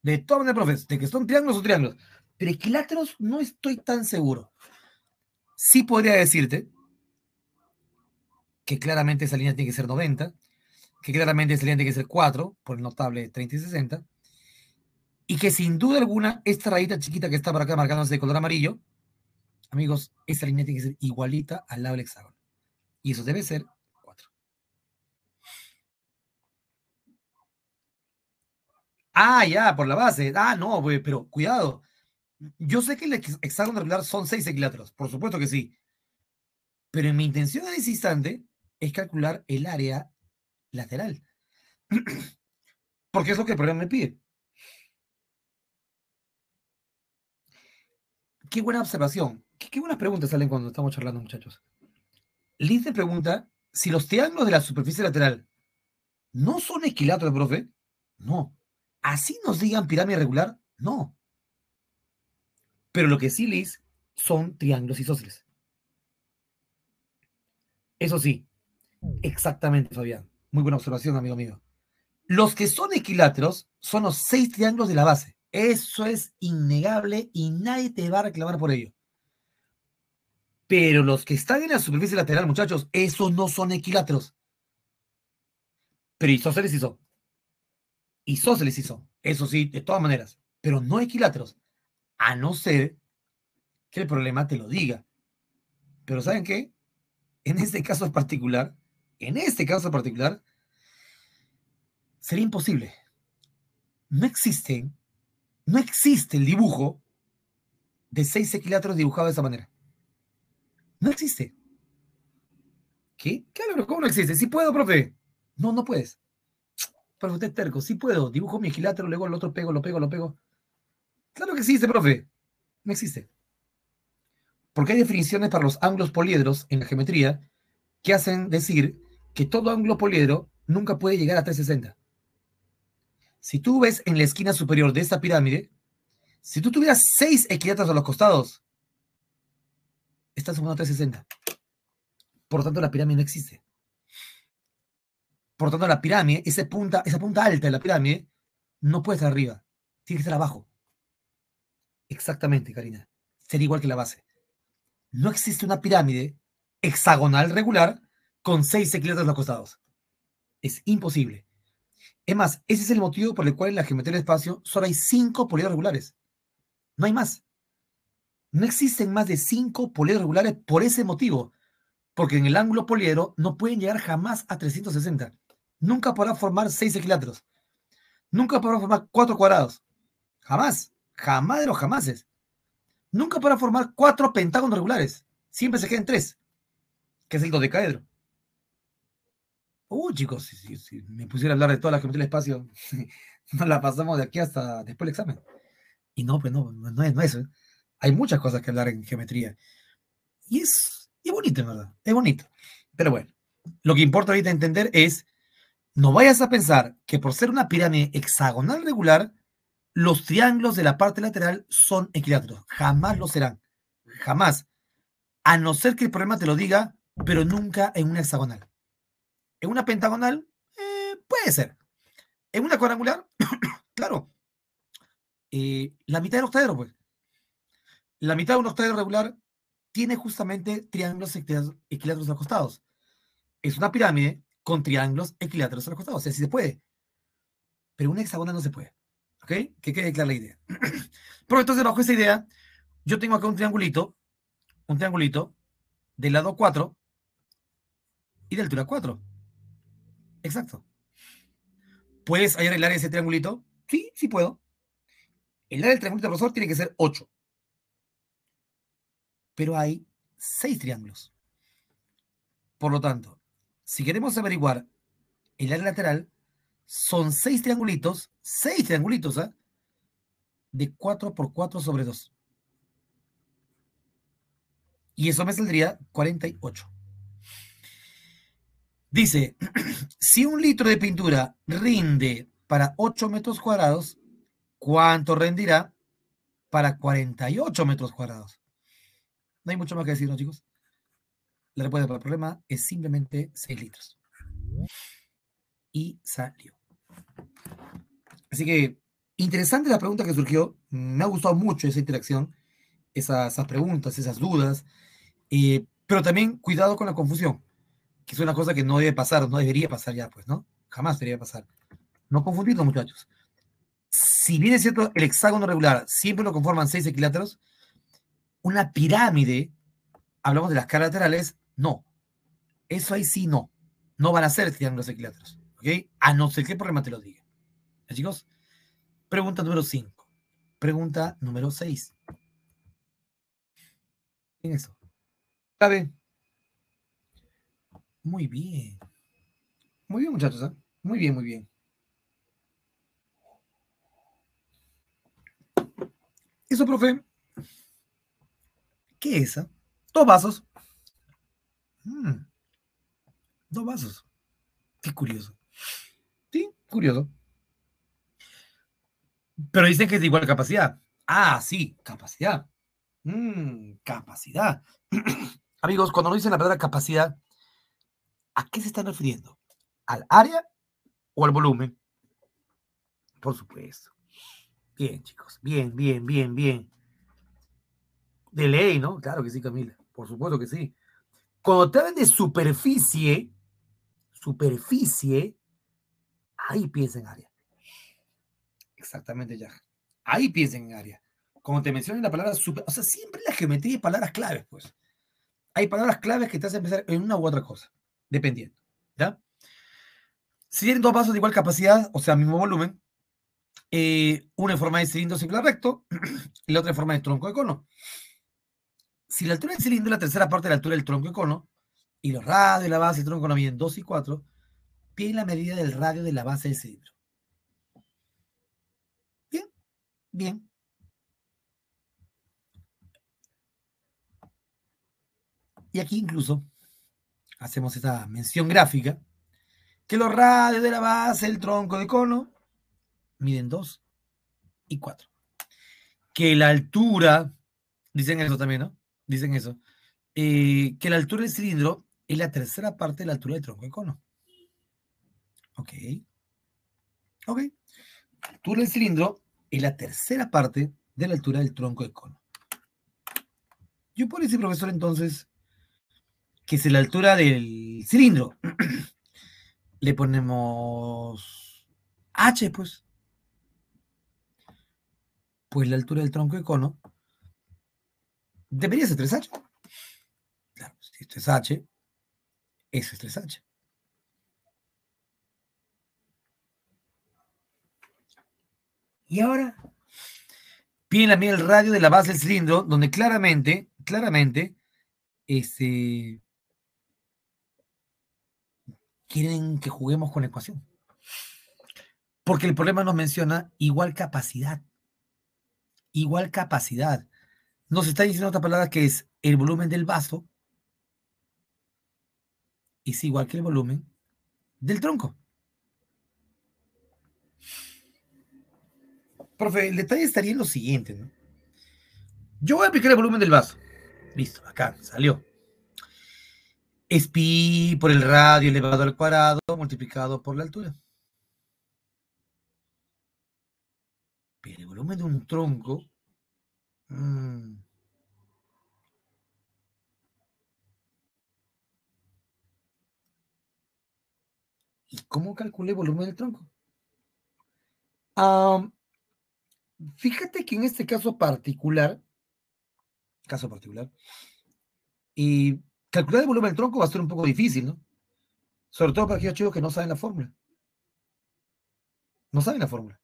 de todas maneras, profe, de que son triángulos, o triángulos. Pero equiláteros no estoy tan seguro. Sí podría decirte que claramente esa línea tiene que ser 90, que claramente esa línea tiene que ser 4 por el notable 30 y 60, y que sin duda alguna esta rayita chiquita que está por acá marcándose de color amarillo, amigos, esa línea tiene que ser igualita al lado del hexágono. Y eso debe ser 4. Ah, ya, por la base. Ah, no, pero cuidado. Yo sé que el hexágono regular son seis equiláteros, por supuesto que sí. Pero mi intención en ese instante es calcular el área lateral. Porque es lo que el problema me pide. Qué buena observación. Qué, buenas preguntas salen cuando estamos charlando, muchachos. Liz pregunta si los triángulos de la superficie lateral no son equiláteros, profe. No. Así nos digan pirámide regular. No. Pero lo que sí, les son triángulos isósceles. Eso sí, exactamente, Fabián. Muy buena observación, amigo mío. Los que son equiláteros son los seis triángulos de la base. Eso es innegable y nadie te va a reclamar por ello. Pero los que están en la superficie lateral, muchachos, esos no son equiláteros. Pero isósceles sí son. Isósceles sí son. Eso sí, de todas maneras. Pero no equiláteros a no ser que el problema te lo diga. Pero ¿saben qué? En este caso particular, en este caso particular, sería imposible. No existe, no existe el dibujo de seis equiláteros dibujado de esa manera. No existe. ¿Qué? ¿cómo no existe? Sí puedo, profe. No, no puedes. Pero usted es terco, sí puedo. Dibujo mi equilátero, luego el otro pego, lo pego, lo pego. Claro que existe, profe. No existe. Porque hay definiciones para los ángulos poliedros en la geometría que hacen decir que todo ángulo poliedro nunca puede llegar a 360. Si tú ves en la esquina superior de esta pirámide, si tú tuvieras seis equilatas a los costados, estás sumando 360. Por lo tanto, la pirámide no existe. Por lo tanto, la pirámide, esa punta, esa punta alta de la pirámide, no puede estar arriba. Tiene que estar abajo. Exactamente, Karina. Sería igual que la base. No existe una pirámide hexagonal regular con seis equiláteros a los Es imposible. Es más, ese es el motivo por el cual en la geometría del espacio solo hay cinco poliedros regulares. No hay más. No existen más de cinco poliedros regulares por ese motivo, porque en el ángulo poliedro no pueden llegar jamás a 360. Nunca podrá formar seis equiláteros. Nunca podrá formar cuatro cuadrados. Jamás. Jamás de los jamases. Nunca podrá formar cuatro pentágonos regulares. Siempre se quedan tres, que es el dodecaedro. Uh, chicos, si, me pusiera a hablar de todas las geometría del espacio, nos la pasamos de aquí hasta después del examen. Y no, pues no, no es, no ¿eh? Hay muchas cosas que hablar en geometría. Y es, es bonito, en verdad. Es bonito. Pero bueno, lo que importa ahorita entender es, no vayas a pensar que por ser una pirámide hexagonal regular, los triángulos de la parte lateral son equiláteros. Jamás lo serán. Jamás. A no ser que el problema te lo diga, pero nunca en una hexagonal. En una pentagonal, eh, puede ser. En una cuadrangular, claro. Eh, la mitad de un octadero, pues. La mitad de un octadero regular tiene justamente triángulos equiláteros acostados, Es una pirámide con triángulos equiláteros acostados, los O sea, sí se puede. Pero una hexagonal no se puede. ¿Ok? Que quede clara la idea. Pero entonces, bajo esa idea, yo tengo acá un triangulito, un triangulito del lado 4 y de altura 4. Exacto. ¿Puedes arreglar ese triangulito? Sí, sí puedo. El área del triangulito grosor tiene que ser 8. Pero hay 6 triángulos. Por lo tanto, si queremos averiguar el área lateral, son seis triangulitos, seis triangulitos, ¿ah? De 4 por 4 sobre 2. Y eso me saldría 48. Dice, si un litro de pintura rinde para 8 metros cuadrados, ¿cuánto rendirá para 48 metros cuadrados? No hay mucho más que decir, ¿no, chicos? La respuesta para el problema es simplemente 6 litros. Y salió. Así que interesante la pregunta que surgió. Me ha gustado mucho esa interacción, esas, esas preguntas, esas dudas. Eh, pero también cuidado con la confusión, que es una cosa que no debe pasar, no debería pasar ya, pues, ¿no? Jamás debería pasar. No confundirlo, muchachos. Si bien es cierto, el hexágono regular siempre lo conforman seis equiláteros, una pirámide, hablamos de las caras laterales, no. Eso ahí sí no. No van a ser triángulos equiláteros. ¿ok? A no ser que el problema te lo diga. chicos? Pregunta número 5. Pregunta número 6. En eso. ¿Sabe? Muy bien. Muy bien, muchachos. ¿eh? Muy bien, muy bien. Eso, profe. ¿Qué es? eso? Ah? Dos vasos. Mm. Dos vasos. Qué curioso. Curioso. Pero dicen que es de igual capacidad. Ah, sí, capacidad. Mm, capacidad. Amigos, cuando nos dicen la palabra capacidad, ¿a qué se están refiriendo? ¿Al área o al volumen? Por supuesto. Bien, chicos. Bien, bien, bien, bien. De ley, ¿no? Claro que sí, Camila. Por supuesto que sí. Cuando te hablan de superficie, superficie, Ahí piensa en área. Exactamente, ya. Ahí piensa en área. Como te mencioné la palabra super, o sea, siempre la geometría y palabras claves, pues. Hay palabras claves que te hacen pensar en una u otra cosa, dependiendo. ¿Ya? Si tienen dos vasos de igual capacidad, o sea, mismo volumen, eh, una en forma de cilindro simple recto y la otra en forma de tronco de cono. Si la altura del cilindro es la tercera parte de la altura del tronco de cono, y los radios y la base del tronco no miden 2 y 4, y la medida del radio de la base del cilindro. Bien, bien. Y aquí incluso hacemos esta mención gráfica, que los radios de la base, del tronco de cono, miden 2 y 4. Que la altura, dicen eso también, ¿no? Dicen eso. Eh, que la altura del cilindro es la tercera parte de la altura del tronco de cono. Ok. Ok. Altura del cilindro es la tercera parte de la altura del tronco de cono. Yo puedo decir, profesor, entonces, que si la altura del cilindro. Le ponemos H, pues. Pues la altura del tronco de cono debería ser 3H. Claro, si esto es H, eso es 3H. ¿Y ahora? Piden mí el radio de la base del cilindro, donde claramente, claramente, este, quieren que juguemos con la ecuación. Porque el problema nos menciona igual capacidad. Igual capacidad. Nos está diciendo otra palabra que es el volumen del vaso es igual que el volumen del tronco. Profe, el detalle estaría en lo siguiente, ¿no? Yo voy a aplicar el volumen del vaso. Listo, acá, salió. Es pi por el radio elevado al cuadrado multiplicado por la altura. Pero el volumen de un tronco... Mm. ¿Y cómo calculé el volumen del tronco? Ah... Fíjate que en este caso particular, caso particular, y calcular el volumen del tronco va a ser un poco difícil, ¿no? Sobre todo para aquellos chicos que no saben la fórmula. No saben la fórmula.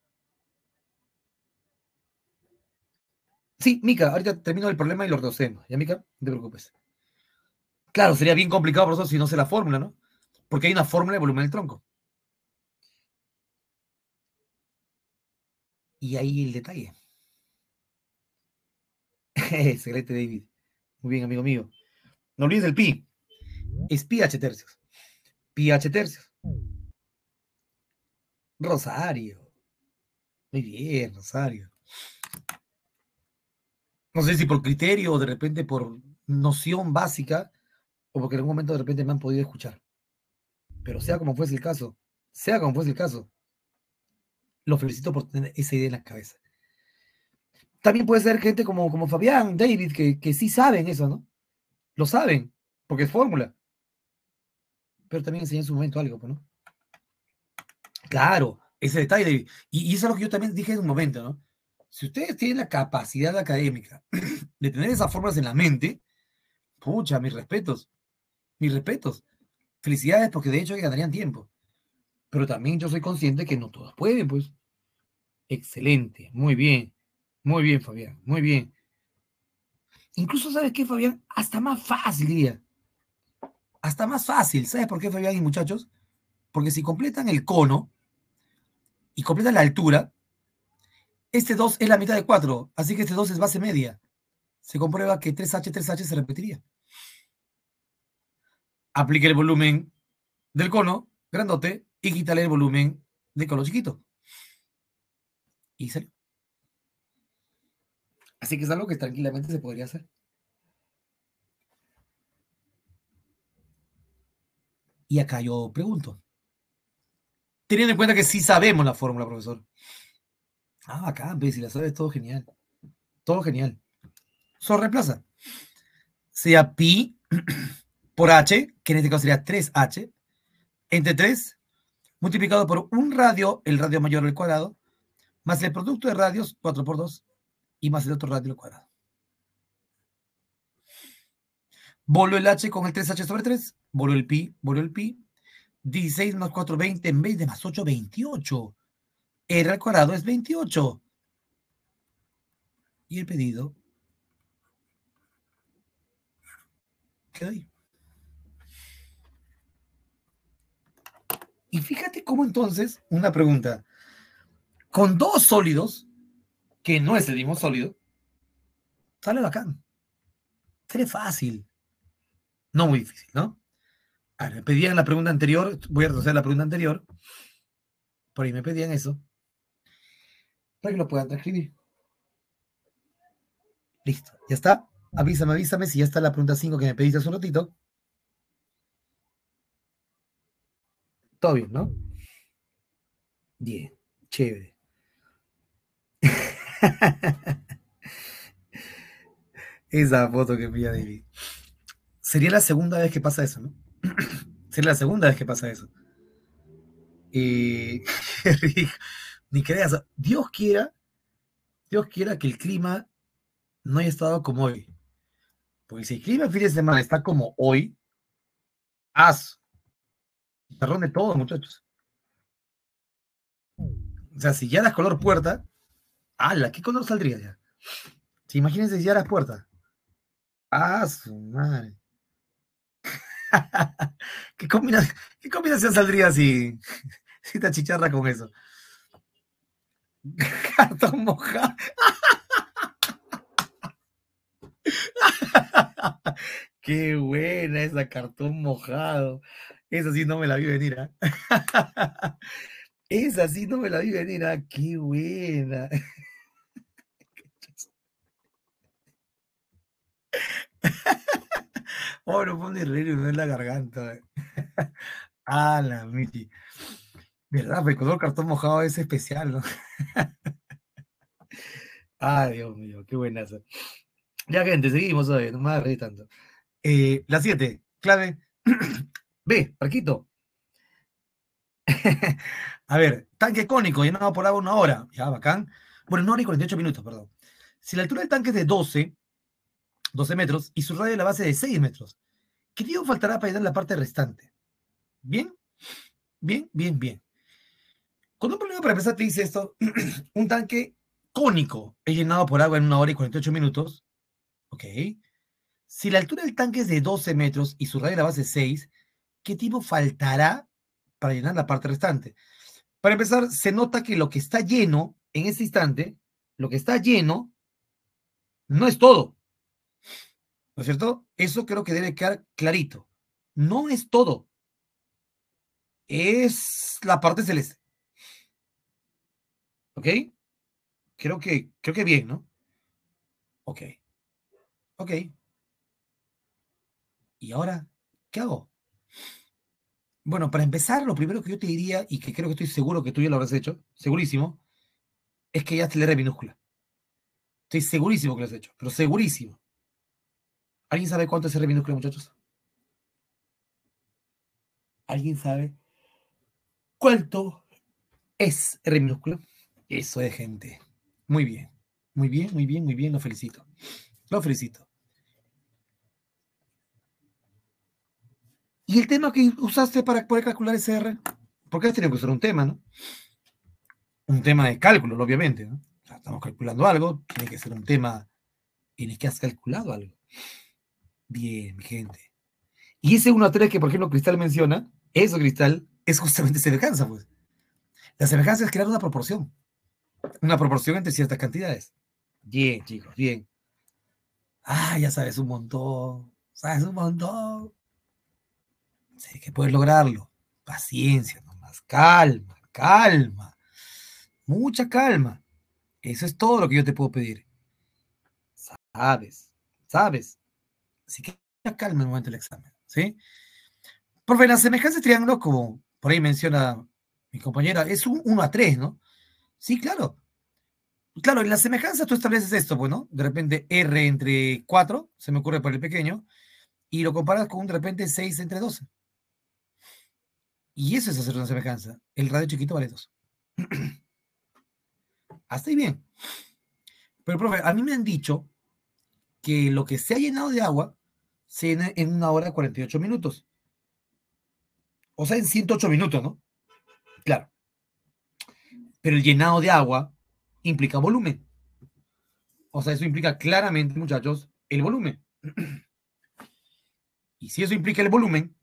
Sí, Mica, ahorita termino el problema y lo resuelvo. ¿Ya, Mica? No te preocupes. Claro, sería bien complicado por eso si no sé la fórmula, ¿no? Porque hay una fórmula de volumen del tronco. Y ahí el detalle. Excelente, David. Muy bien, amigo mío. No olvides el pi. Es pH tercios. pH tercios. Rosario. Muy bien, Rosario. No sé si por criterio o de repente por noción básica o porque en algún momento de repente me han podido escuchar. Pero sea como fuese el caso, sea como fuese el caso, lo felicito por tener esa idea en la cabeza. También puede ser gente como, como Fabián, David, que, que sí saben eso, ¿no? Lo saben, porque es fórmula. Pero también enseñan en su momento algo, pues, ¿no? Claro, ese detalle, David. Y, eso es lo que yo también dije en un momento, ¿no? Si ustedes tienen la capacidad académica de tener esas fórmulas en la mente, pucha, mis respetos, mis respetos. Felicidades porque de hecho que ganarían tiempo. Pero también yo soy consciente que no todos pueden, pues. Excelente, muy bien, muy bien, Fabián, muy bien. Incluso, ¿sabes qué, Fabián? Hasta más fácil diría. Hasta más fácil. ¿Sabes por qué, Fabián y muchachos? Porque si completan el cono y completan la altura, este 2 es la mitad de 4, así que este 2 es base media. Se comprueba que 3H, 3H se repetiría. Aplique el volumen del cono, grandote, y quitarle el volumen de color chiquito. Y Así que es algo que tranquilamente se podría hacer. Y acá yo pregunto, teniendo en cuenta que sí sabemos la fórmula, profesor. Ah, acá, si la sabes, todo genial. Todo genial. Solo reemplaza. Sea pi por h, que en este caso sería 3h, entre 3 multiplicado por un radio, el radio mayor al cuadrado, más el producto de radios, 4 por 2, y más el otro radio al cuadrado. Voló el H con el 3H sobre 3, voló el pi, voló el pi. 16 más 4, 20, en vez de más 8, 28. R al cuadrado es 28. Y el pedido ¿Qué doy? Y fíjate cómo entonces, una pregunta, con dos sólidos, que no es el mismo sólido, sale bacán. Sale fácil. No muy difícil, ¿no? ver, me pedían la pregunta anterior, voy a retroceder la pregunta anterior. Por ahí me pedían eso. Para que lo puedan transcribir. Listo, ya está. Avísame, avísame si ya está la pregunta 5 que me pediste hace un ratito. Todo bien, ¿no? Bien, chévere. Esa foto que pilla David. Sería la segunda vez que pasa eso, ¿no? Sería la segunda vez que pasa eso. Y eh, ni creas, Dios quiera, Dios quiera que el clima no haya estado como hoy. Porque si el clima el fin de semana está como hoy, haz Perdón de todo, muchachos. O sea, si ya das color puerta, ala, ¿qué color saldría ya? Si imagínense si ya puerta. Ah, su madre. ¿Qué, combinación, saldría si, si te achicharra con eso? Cartón mojado. Qué buena esa cartón mojado. Esa sí no me la vi venir. ¿eh? Esa sí no me la vi venir. ¿ah? Qué buena. oh, no pone reír no en la garganta. ah, la Michi. ¿Verdad? Porque el color cartón mojado es especial, ¿no? ¡Ay, Dios mío, qué buenazo. Ya, gente, seguimos hoy, no me reír tanto. Eh, la 7, clave Ve, Marquito. a ver, tanque cónico, llenado por agua una hora. Ya, bacán. Bueno, una hora y 48 minutos, perdón. Si la altura del tanque es de 12, 12 metros, y su radio de la base de 6 metros, ¿qué tiempo faltará para llenar la parte restante? ¿Bien? Bien, bien, bien. Cuando un problema para empezar te dice esto, un tanque cónico es llenado por agua en una hora y 48 minutos, ¿ok? Si la altura del tanque es de 12 metros y su radio de la base es 6, qué tipo faltará para llenar la parte restante. Para empezar, se nota que lo que está lleno en este instante, lo que está lleno, no es todo. ¿No es cierto? Eso creo que debe quedar clarito. No es todo. Es la parte celeste. ¿Ok? Creo que, creo que bien, ¿no? Ok. Ok. ¿Y ahora qué hago? Bueno, para empezar, lo primero que yo te diría, y que creo que estoy seguro que tú ya lo habrás hecho, segurísimo, es que ya te R minúscula. Estoy segurísimo que lo has hecho, pero segurísimo. ¿Alguien sabe cuánto es R minúscula, muchachos? ¿Alguien sabe cuánto es R minúscula? Eso es, gente. Muy bien, muy bien, muy bien, muy bien, lo felicito. Lo felicito. ¿Y el tema que usaste para poder calcular ese R? Porque has tenido que usar un tema, ¿no? Un tema de cálculo, obviamente, ¿no? estamos calculando algo, tiene que ser un tema en el que has calculado algo. Bien, mi gente. Y ese 1 a 3 que, por ejemplo, Cristal menciona, eso, Cristal, es justamente semejanza, pues. La semejanza es crear una proporción. Una proporción entre ciertas cantidades. Bien, chicos, bien. Ah, ya sabes un montón. Sabes un montón que puedes lograrlo. Paciencia nomás, calma, calma, mucha calma. Eso es todo lo que yo te puedo pedir. Sabes, sabes. Así que calma en el momento del examen, ¿sí? Profe, las semejanzas triángulos, como por ahí menciona mi compañera, es un 1 a 3, ¿no? Sí, claro. Claro, en las semejanzas tú estableces esto, bueno, de repente R entre 4, se me ocurre por el pequeño, y lo comparas con de repente 6 entre 12. Y eso es hacer una semejanza. El radio chiquito vale dos. Hasta ahí bien. Pero, profe, a mí me han dicho que lo que se ha llenado de agua se llena en una hora y 48 minutos. O sea, en 108 minutos, ¿no? Claro. Pero el llenado de agua implica volumen. O sea, eso implica claramente, muchachos, el volumen. Y si eso implica el volumen,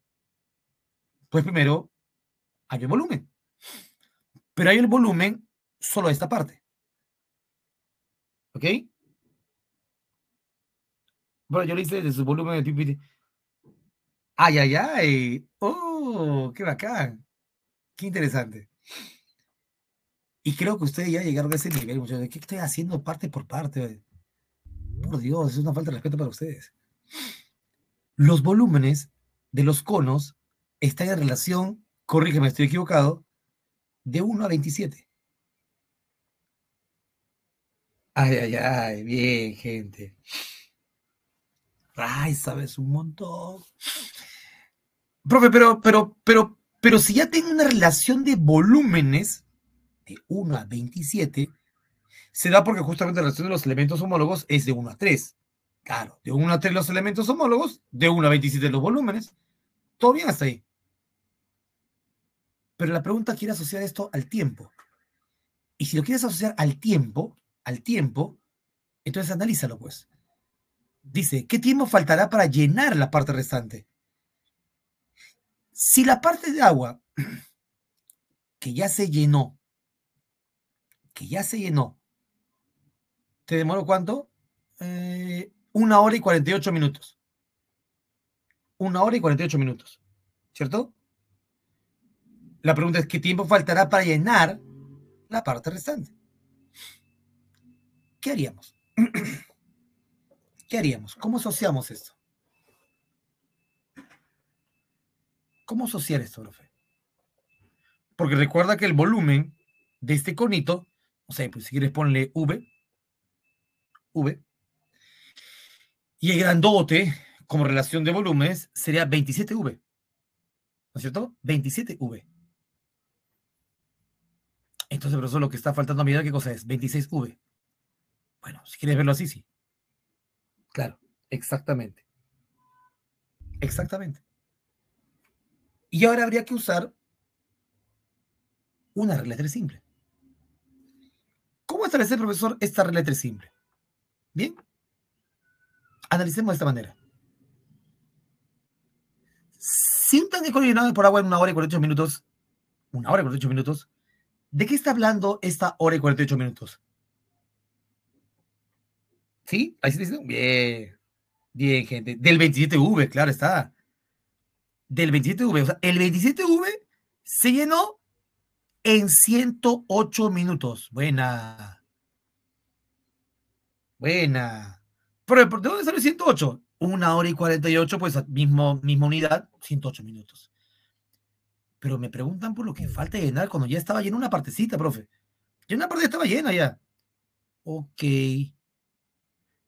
pues primero hay un volumen. Pero hay el volumen solo de esta parte. ¿Ok? Bueno, yo le hice de su volumen de Ay, ay, ay. Oh, qué bacán. Qué interesante. Y creo que ustedes ya llegaron a ese nivel, muchachos. ¿Qué estoy haciendo parte por parte? Por Dios, es una falta de respeto para ustedes. Los volúmenes de los conos están en relación corrígeme, estoy equivocado, de 1 a 27. Ay, ay, ay, bien, gente. Ay, sabes un montón. Profe, pero, pero, pero, pero si ya tengo una relación de volúmenes de 1 a 27, se da porque justamente la relación de los elementos homólogos es de 1 a 3. Claro, de 1 a 3 los elementos homólogos, de 1 a 27 los volúmenes. Todo bien hasta ahí. Pero la pregunta quiere asociar esto al tiempo. Y si lo quieres asociar al tiempo, al tiempo, entonces analízalo pues. Dice, ¿qué tiempo faltará para llenar la parte restante? Si la parte de agua que ya se llenó, que ya se llenó, ¿te demoró cuánto? Eh, una hora y 48 minutos. Una hora y 48 minutos, ¿cierto? La pregunta es, ¿qué tiempo faltará para llenar la parte restante? ¿Qué haríamos? ¿Qué haríamos? ¿Cómo asociamos esto? ¿Cómo asociar esto, profe? Porque recuerda que el volumen de este conito, o sea, pues, si quieres ponle V, V, y el grandote, como relación de volúmenes, sería 27V. ¿No es cierto? 27V. Entonces, profesor, lo que está faltando a mirar, ¿qué cosa es? 26V. Bueno, si quieres verlo así, sí. Claro, exactamente. Exactamente. Y ahora habría que usar una regla 3 simple. ¿Cómo establecer, profesor, esta regla 3 simple? Bien. Analicemos de esta manera. Si un tanque colisionado por agua en una hora y 48 minutos, una hora y 48 minutos, ¿De qué está hablando esta hora y 48 minutos? ¿Sí? ¿Ahí se dice. Bien. Bien, gente. Del 27V, claro está. Del 27V. O sea, el 27V se llenó en 108 minutos. Buena. Buena. Pero ¿por dónde sale 108? Una hora y 48, pues mismo, misma unidad, 108 minutos pero me preguntan por lo que mm. falta llenar cuando ya estaba llena una partecita, profe. Ya una parte estaba llena ya. Ok.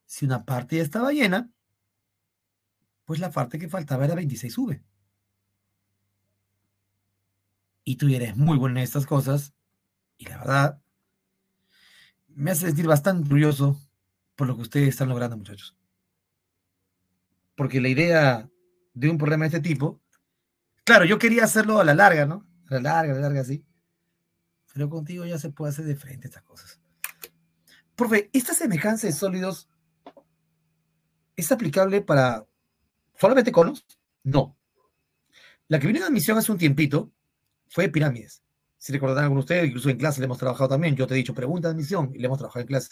Si una parte ya estaba llena, pues la parte que faltaba era 26 V. Y tú eres muy bueno en estas cosas. Y la verdad, me hace sentir bastante orgulloso por lo que ustedes están logrando, muchachos. Porque la idea de un problema de este tipo Claro, yo quería hacerlo a la larga, ¿no? A la larga, a la larga, sí. Pero contigo ya se puede hacer de frente estas cosas. Profe, ¿esta semejanza de sólidos es aplicable para solamente conos? No. La que vino en admisión hace un tiempito fue pirámides. Si recordarán algunos de ustedes, incluso en clase le hemos trabajado también. Yo te he dicho pregunta de admisión y le hemos trabajado en clase.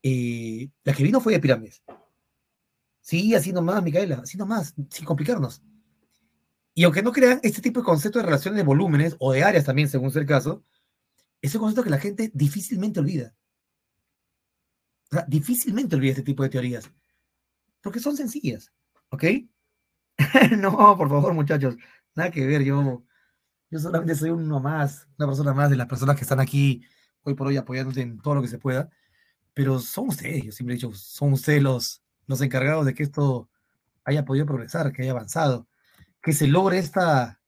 Y eh, la que vino fue de pirámides. Sí, así nomás, Micaela, así nomás, sin complicarnos. Y aunque no crean, este tipo de concepto de relaciones de volúmenes o de áreas también, según sea el caso, es un concepto que la gente difícilmente olvida. difícilmente olvida este tipo de teorías. Porque son sencillas, ¿ok? no, por favor, muchachos. Nada que ver, yo, yo solamente soy uno más, una persona más de las personas que están aquí hoy por hoy apoyándote en todo lo que se pueda. Pero son ustedes, yo siempre he son ustedes los encargados de que esto haya podido progresar, que haya avanzado que se logre esta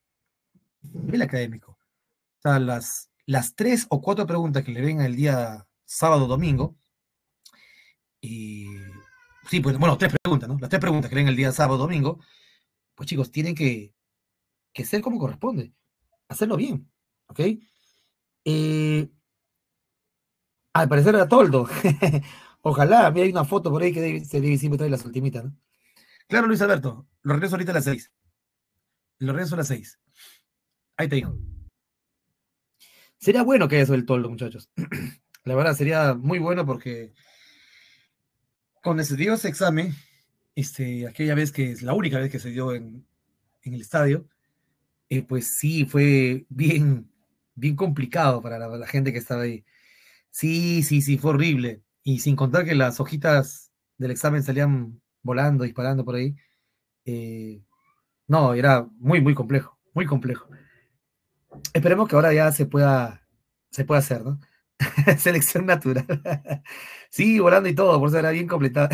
nivel académico. O sea, las, las tres o cuatro preguntas que le vengan el día sábado domingo, y sí, pues, bueno, tres preguntas, ¿no? Las tres preguntas que le vengan el día sábado domingo, pues chicos, tienen que, ser como corresponde, hacerlo bien, ¿ok? Eh, al parecer era toldo. Ojalá, mira, hay una foto por ahí que se dice siempre trae las ultimitas, ¿no? Claro, Luis Alberto, lo regreso ahorita a las seis. Los redes son las seis. Ahí te digo. Sería bueno que haya eso el toldo, muchachos. La verdad, sería muy bueno porque cuando se dio ese examen, este, aquella vez que es la única vez que se dio en, el estadio, eh, pues sí, fue bien, bien complicado para la, gente que estaba ahí. Sí, sí, sí, fue horrible. Y sin contar que las hojitas del examen salían volando, disparando por ahí. Eh, no, era muy, muy complejo, muy complejo. Esperemos que ahora ya se pueda, se pueda hacer, ¿no? Selección natural. sí, volando y todo, por eso era bien completada.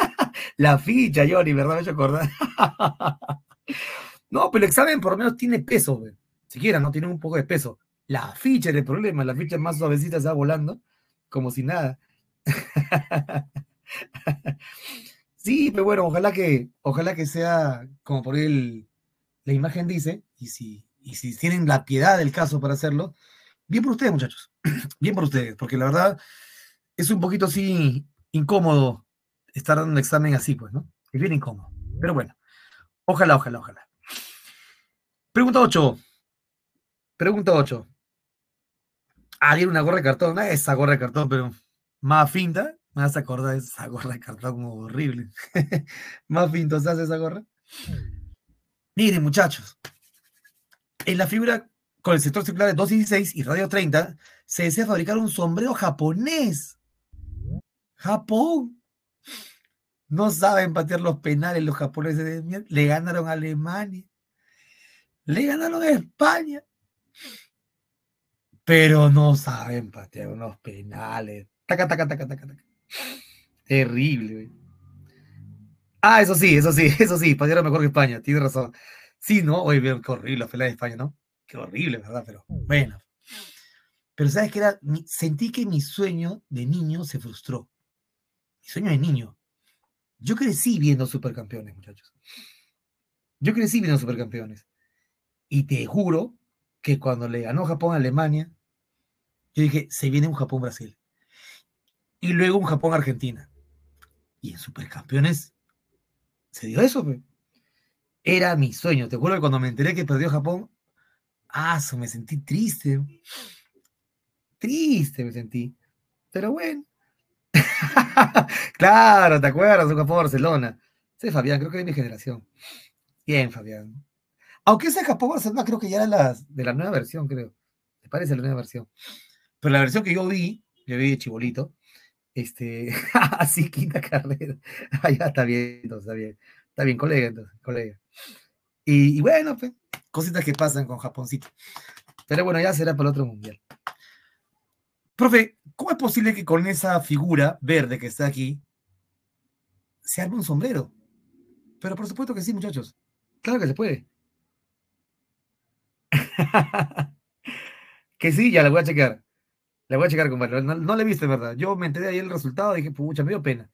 La ficha, Johnny, ¿verdad? Me he no, pero el examen por lo menos tiene peso, Siquiera, ¿no? Tiene un poco de peso. La ficha era el problema, la ficha más suavecita se va volando, como si nada. Sí, pero bueno, ojalá que, ojalá que sea como por el, la imagen dice, y si, si tienen la piedad del caso para hacerlo, bien por ustedes, muchachos, bien por ustedes, porque la verdad es un poquito así incómodo estar dando un examen así, pues, ¿no? Es bien incómodo, pero bueno, ojalá, ojalá, ojalá. Pregunta 8. Pregunta 8. ¿Alguien ah, una gorra de cartón, esa gorra de cartón, pero más finta, me hace acordar esa gorra de cartón como horrible. Más pintosa esa gorra. Miren, muchachos. En la fibra con el sector circular de 216 y radio 30 se desea fabricar un sombrero japonés. Japón. No saben patear los penales los japoneses. De Le ganaron a Alemania. Le ganaron a España. Pero no saben patear unos penales. Taca, taca, taca, taca, taca. Terrible, Ah, eso sí, eso sí, eso sí, España era mejor que España, tienes razón. Sí, ¿no? hoy bien, qué horrible la pelea de España, ¿no? Qué horrible, ¿verdad? Pero bueno. Pero sabes que era, sentí que mi sueño de niño se frustró. Mi sueño de niño. Yo crecí viendo supercampeones, muchachos. Yo crecí viendo supercampeones. Y te juro que cuando le ganó Japón a Alemania, yo dije, se viene un Japón-Brasil y luego un Japón-Argentina. Y en Supercampeones se dio eso. Era mi sueño. Te juro que cuando me enteré que perdió Japón, ah, me sentí triste. Triste me sentí. Pero bueno. claro, ¿te acuerdas? Un Japón-Barcelona. Sí, Fabián, creo que es mi generación. Bien, Fabián. Aunque ese Japón-Barcelona creo que ya era de la nueva versión, creo. Me parece la nueva versión. Pero la versión que yo vi, yo vi de Chibolito, este, así quinta carrera. Ah, ya está bien, entonces, está bien. Está bien, colega, entonces, colega. Y, bueno, pues, cositas que pasan con Japoncito. Pero bueno, ya será para el otro mundial. Profe, ¿cómo es posible que con esa figura verde que está aquí se arme un sombrero? Pero por supuesto que sí, muchachos. Claro que se puede. que sí, ya la voy a checar voy a checar, con No, no le viste, verdad. Yo me enteré ahí el resultado dije, pucha, medio pena.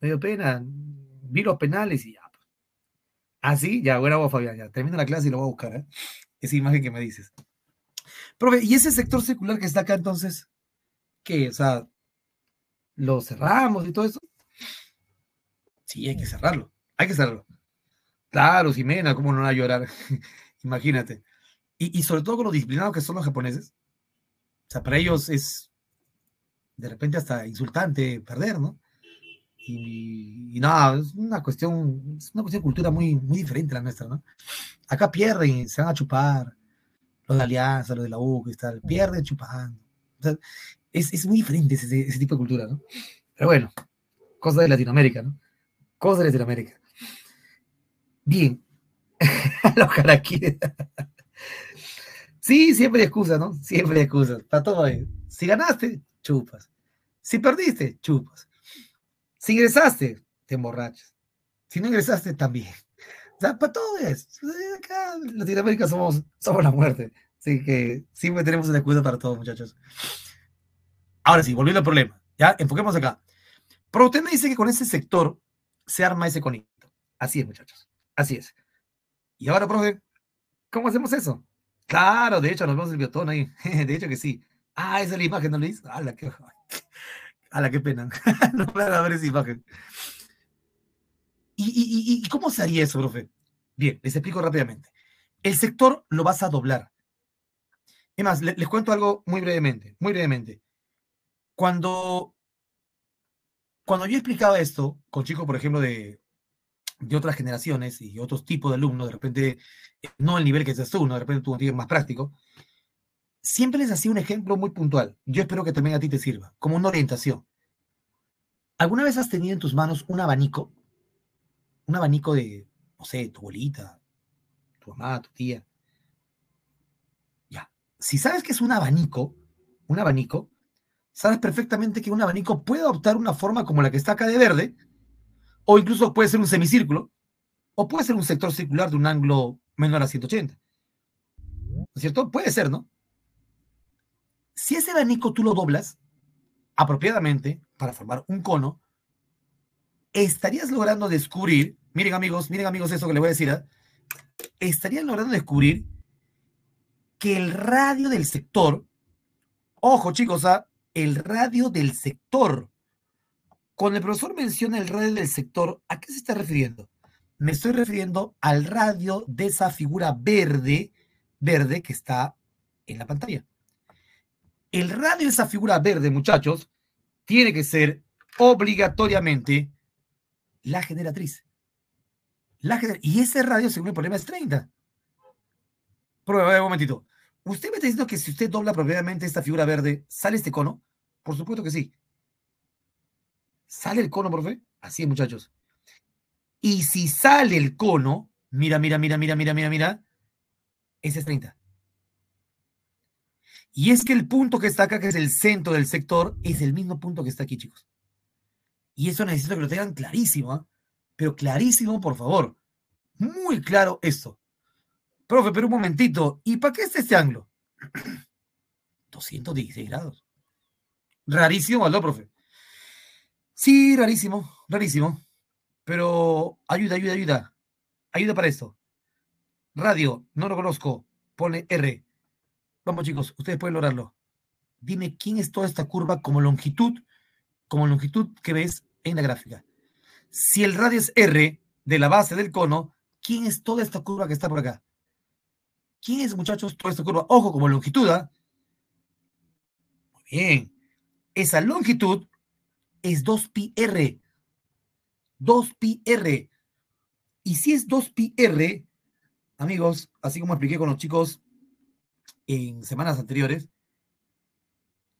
medio pena. Vi los penales y ya. Pues. Así, ah, ya, bueno, voy Fabián. Ya. Termino la clase y lo voy a buscar. ¿eh? Esa imagen que me dices. Profe, ¿y ese sector circular que está acá entonces? que O sea, ¿lo cerramos y todo eso? Sí, hay que cerrarlo. Hay que cerrarlo. Claro, Jimena, ¿cómo no va a llorar? Imagínate. Y, y sobre todo con los disciplinados que son los japoneses o sea, para ellos es de repente hasta insultante perder, ¿no? Y, nada, es una cuestión, es una cuestión de cultura muy, muy diferente a la nuestra, ¿no? Acá pierden, se van a chupar, los de Alianza, los de la U, que tal, pierden chupando. O sea, es, es, muy diferente ese, ese, tipo de cultura, ¿no? Pero bueno, cosa de Latinoamérica, ¿no? Cosa de Latinoamérica. Bien, los caraquíes. Sí, siempre hay excusas, ¿no? Siempre hay excusas, para todo. Ahí. Si ganaste, chupas. Si perdiste, chupas. Si ingresaste, te emborrachas. Si no ingresaste, también. O sea, para todo es. Eh, acá en Latinoamérica somos, somos la muerte. Así que siempre tenemos una excusa para todo, muchachos. Ahora sí, volviendo al problema. Ya, enfoquemos acá. Pero usted me dice que con ese sector se arma ese conito. Así es, muchachos. Así es. Y ahora, profe, ¿cómo hacemos eso? Claro, de hecho, nos vemos el biotón ahí. De hecho que sí. Ah, esa es la imagen, ¿no, le dices? la qué a la que pena. no van a ver esa imagen. ¿Y, cómo se haría eso, profe? Bien, les explico rápidamente. El sector lo vas a doblar. Es más, les, cuento algo muy brevemente, muy brevemente. Cuando, cuando yo explicaba esto con chicos, por ejemplo, de de otras generaciones y otros tipos de alumnos, de repente, eh, no el nivel que es tú, de repente tú tienes más práctico, siempre les hacía un ejemplo muy puntual. Yo espero que también a ti te sirva, como una orientación. ¿Alguna vez has tenido en tus manos un abanico? Un abanico de, no sé, tu abuelita, tu mamá, tu tía. Ya. Si sabes que es un abanico, un abanico, sabes perfectamente que un abanico puede adoptar una forma como la que está acá de verde, o incluso puede ser un semicírculo, o puede ser un sector circular de un ángulo menor a 180. cierto? Puede ser, ¿no? Si ese abanico tú lo doblas apropiadamente para formar un cono, estarías logrando descubrir, miren amigos, miren amigos eso que les voy a decir, ¿ah? estarías logrando descubrir que el radio del sector, ojo chicos, ¿ah? el radio del sector cuando el profesor menciona el radio del sector, ¿a qué se está refiriendo? Me estoy refiriendo al radio de esa figura verde, verde que está en la pantalla. El radio de esa figura verde, muchachos, tiene que ser obligatoriamente la generatriz. La y ese radio, según el problema, es 30. Prueba, un momentito. ¿Usted me está diciendo que si usted dobla propiamente esta figura verde, sale este cono? Por supuesto que sí. ¿Sale el cono, profe? Así es, muchachos. Y si sale el cono, mira, mira, mira, mira, mira, mira, mira, ese es 30. Y es que el punto que está acá, que es el centro del sector, es el mismo punto que está aquí, chicos. Y eso necesito que lo tengan clarísimo, ¿ah? pero clarísimo, por favor. Muy claro esto. Profe, pero un momentito, ¿y para qué es este ángulo? 216 grados. Rarísimo valor, profe. Sí, rarísimo, rarísimo. Pero ayuda, ayuda, ayuda. Ayuda para esto. Radio, no lo conozco. Pone R. Vamos, chicos, ustedes pueden lograrlo. Dime quién es toda esta curva como longitud, como longitud que ves en la gráfica. Si el radio es R de la base del cono, ¿quién es toda esta curva que está por acá? ¿Quién es, muchachos, toda esta curva? Ojo, como longitud. ¿ah? Muy bien. Esa longitud es 2 r 2 r Y si es 2 r amigos, así como expliqué con los chicos en semanas anteriores,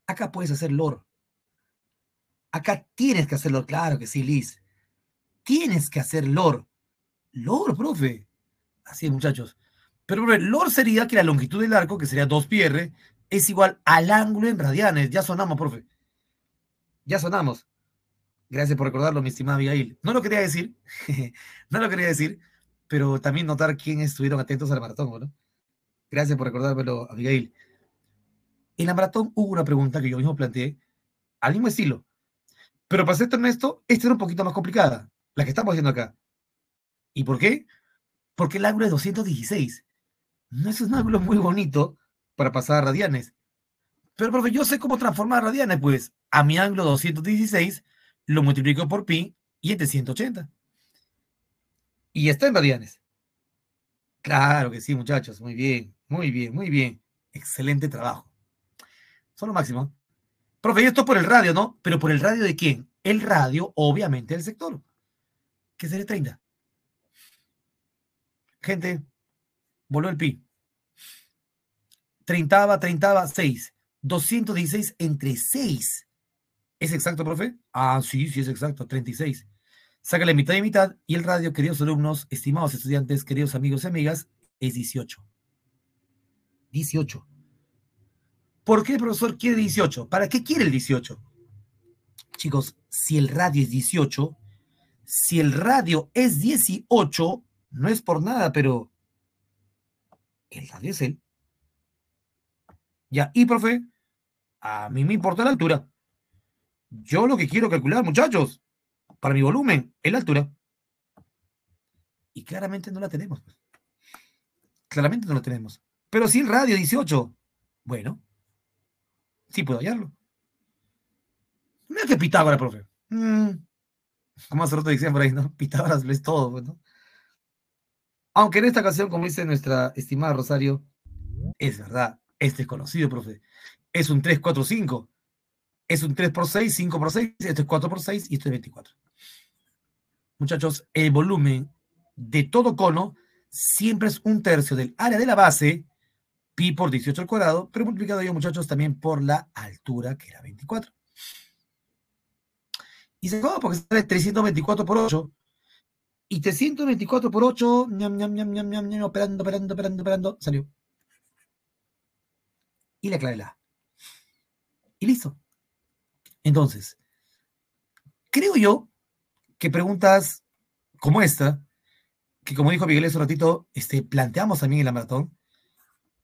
acá puedes hacer LOR. Acá tienes que hacer LOR, claro que sí, Liz. Tienes que hacer LOR. LOR, profe. Así es, muchachos. Pero, profe, LOR sería que la longitud del arco, que sería 2 r es igual al ángulo en radianes. Ya sonamos, profe. Ya sonamos. Gracias por recordarlo, mi estimada Abigail. No lo quería decir, no lo quería decir, pero también notar quién estuvieron atentos al maratón, ¿no? Gracias por recordármelo, Abigail. En la maratón hubo una pregunta que yo mismo planteé, al mismo estilo. Pero para ser honesto, esta era un poquito más complicada, la que estamos haciendo acá. ¿Y por qué? Porque el ángulo es 216. No es un ángulo muy bonito para pasar a radianes. Pero, porque yo sé cómo transformar radianes, pues, a mi ángulo 216 lo multiplico por pi y es de 180. Y está en radianes. Claro que sí, muchachos. Muy bien, muy bien, muy bien. Excelente trabajo. Son máximo. Profe, esto por el radio, ¿no? Pero por el radio de quién? El radio, obviamente, del sector. Que sería 30. Gente, voló el pi. 30, 30, 6. 216 entre 6. ¿Es exacto, profe? Ah, sí, sí, es exacto, 36. Sácale mitad y mitad y el radio, queridos alumnos, estimados estudiantes, queridos amigos y amigas, es 18. 18. ¿Por qué el profesor quiere 18? ¿Para qué quiere el 18? Chicos, si el radio es 18, si el radio es 18, no es por nada, pero el radio es él. Ya, y profe, a mí me importa la altura. Yo lo que quiero calcular, muchachos, para mi volumen, es la altura. Y claramente no la tenemos. Pues. Claramente no la tenemos. Pero sí el radio 18. Bueno, sí puedo hallarlo. mira qué que Pitágoras, profe. Mm. Como hace rato por ahí, ¿no? Pitágoras lo es todo, pues, ¿no? Aunque en esta ocasión, como dice nuestra estimada Rosario, es verdad, este es conocido, profe. Es un 345 es un 3 por 6, 5 por 6, esto es 4 por 6 y esto es 24. Muchachos, el volumen de todo cono siempre es un tercio del área de la base, pi por 18 al cuadrado, pero multiplicado yo, muchachos, también por la altura, que era 24. Y se acabó porque sale 324 por 8. Y 324 por 8, ñam, ñam, ñam, ñam, ñam, ñam, operando, operando, operando, operando, salió. Y le aclaré la. Y listo. Entonces, creo yo que preguntas como esta, que como dijo Miguel hace un ratito, este, planteamos también en la maratón,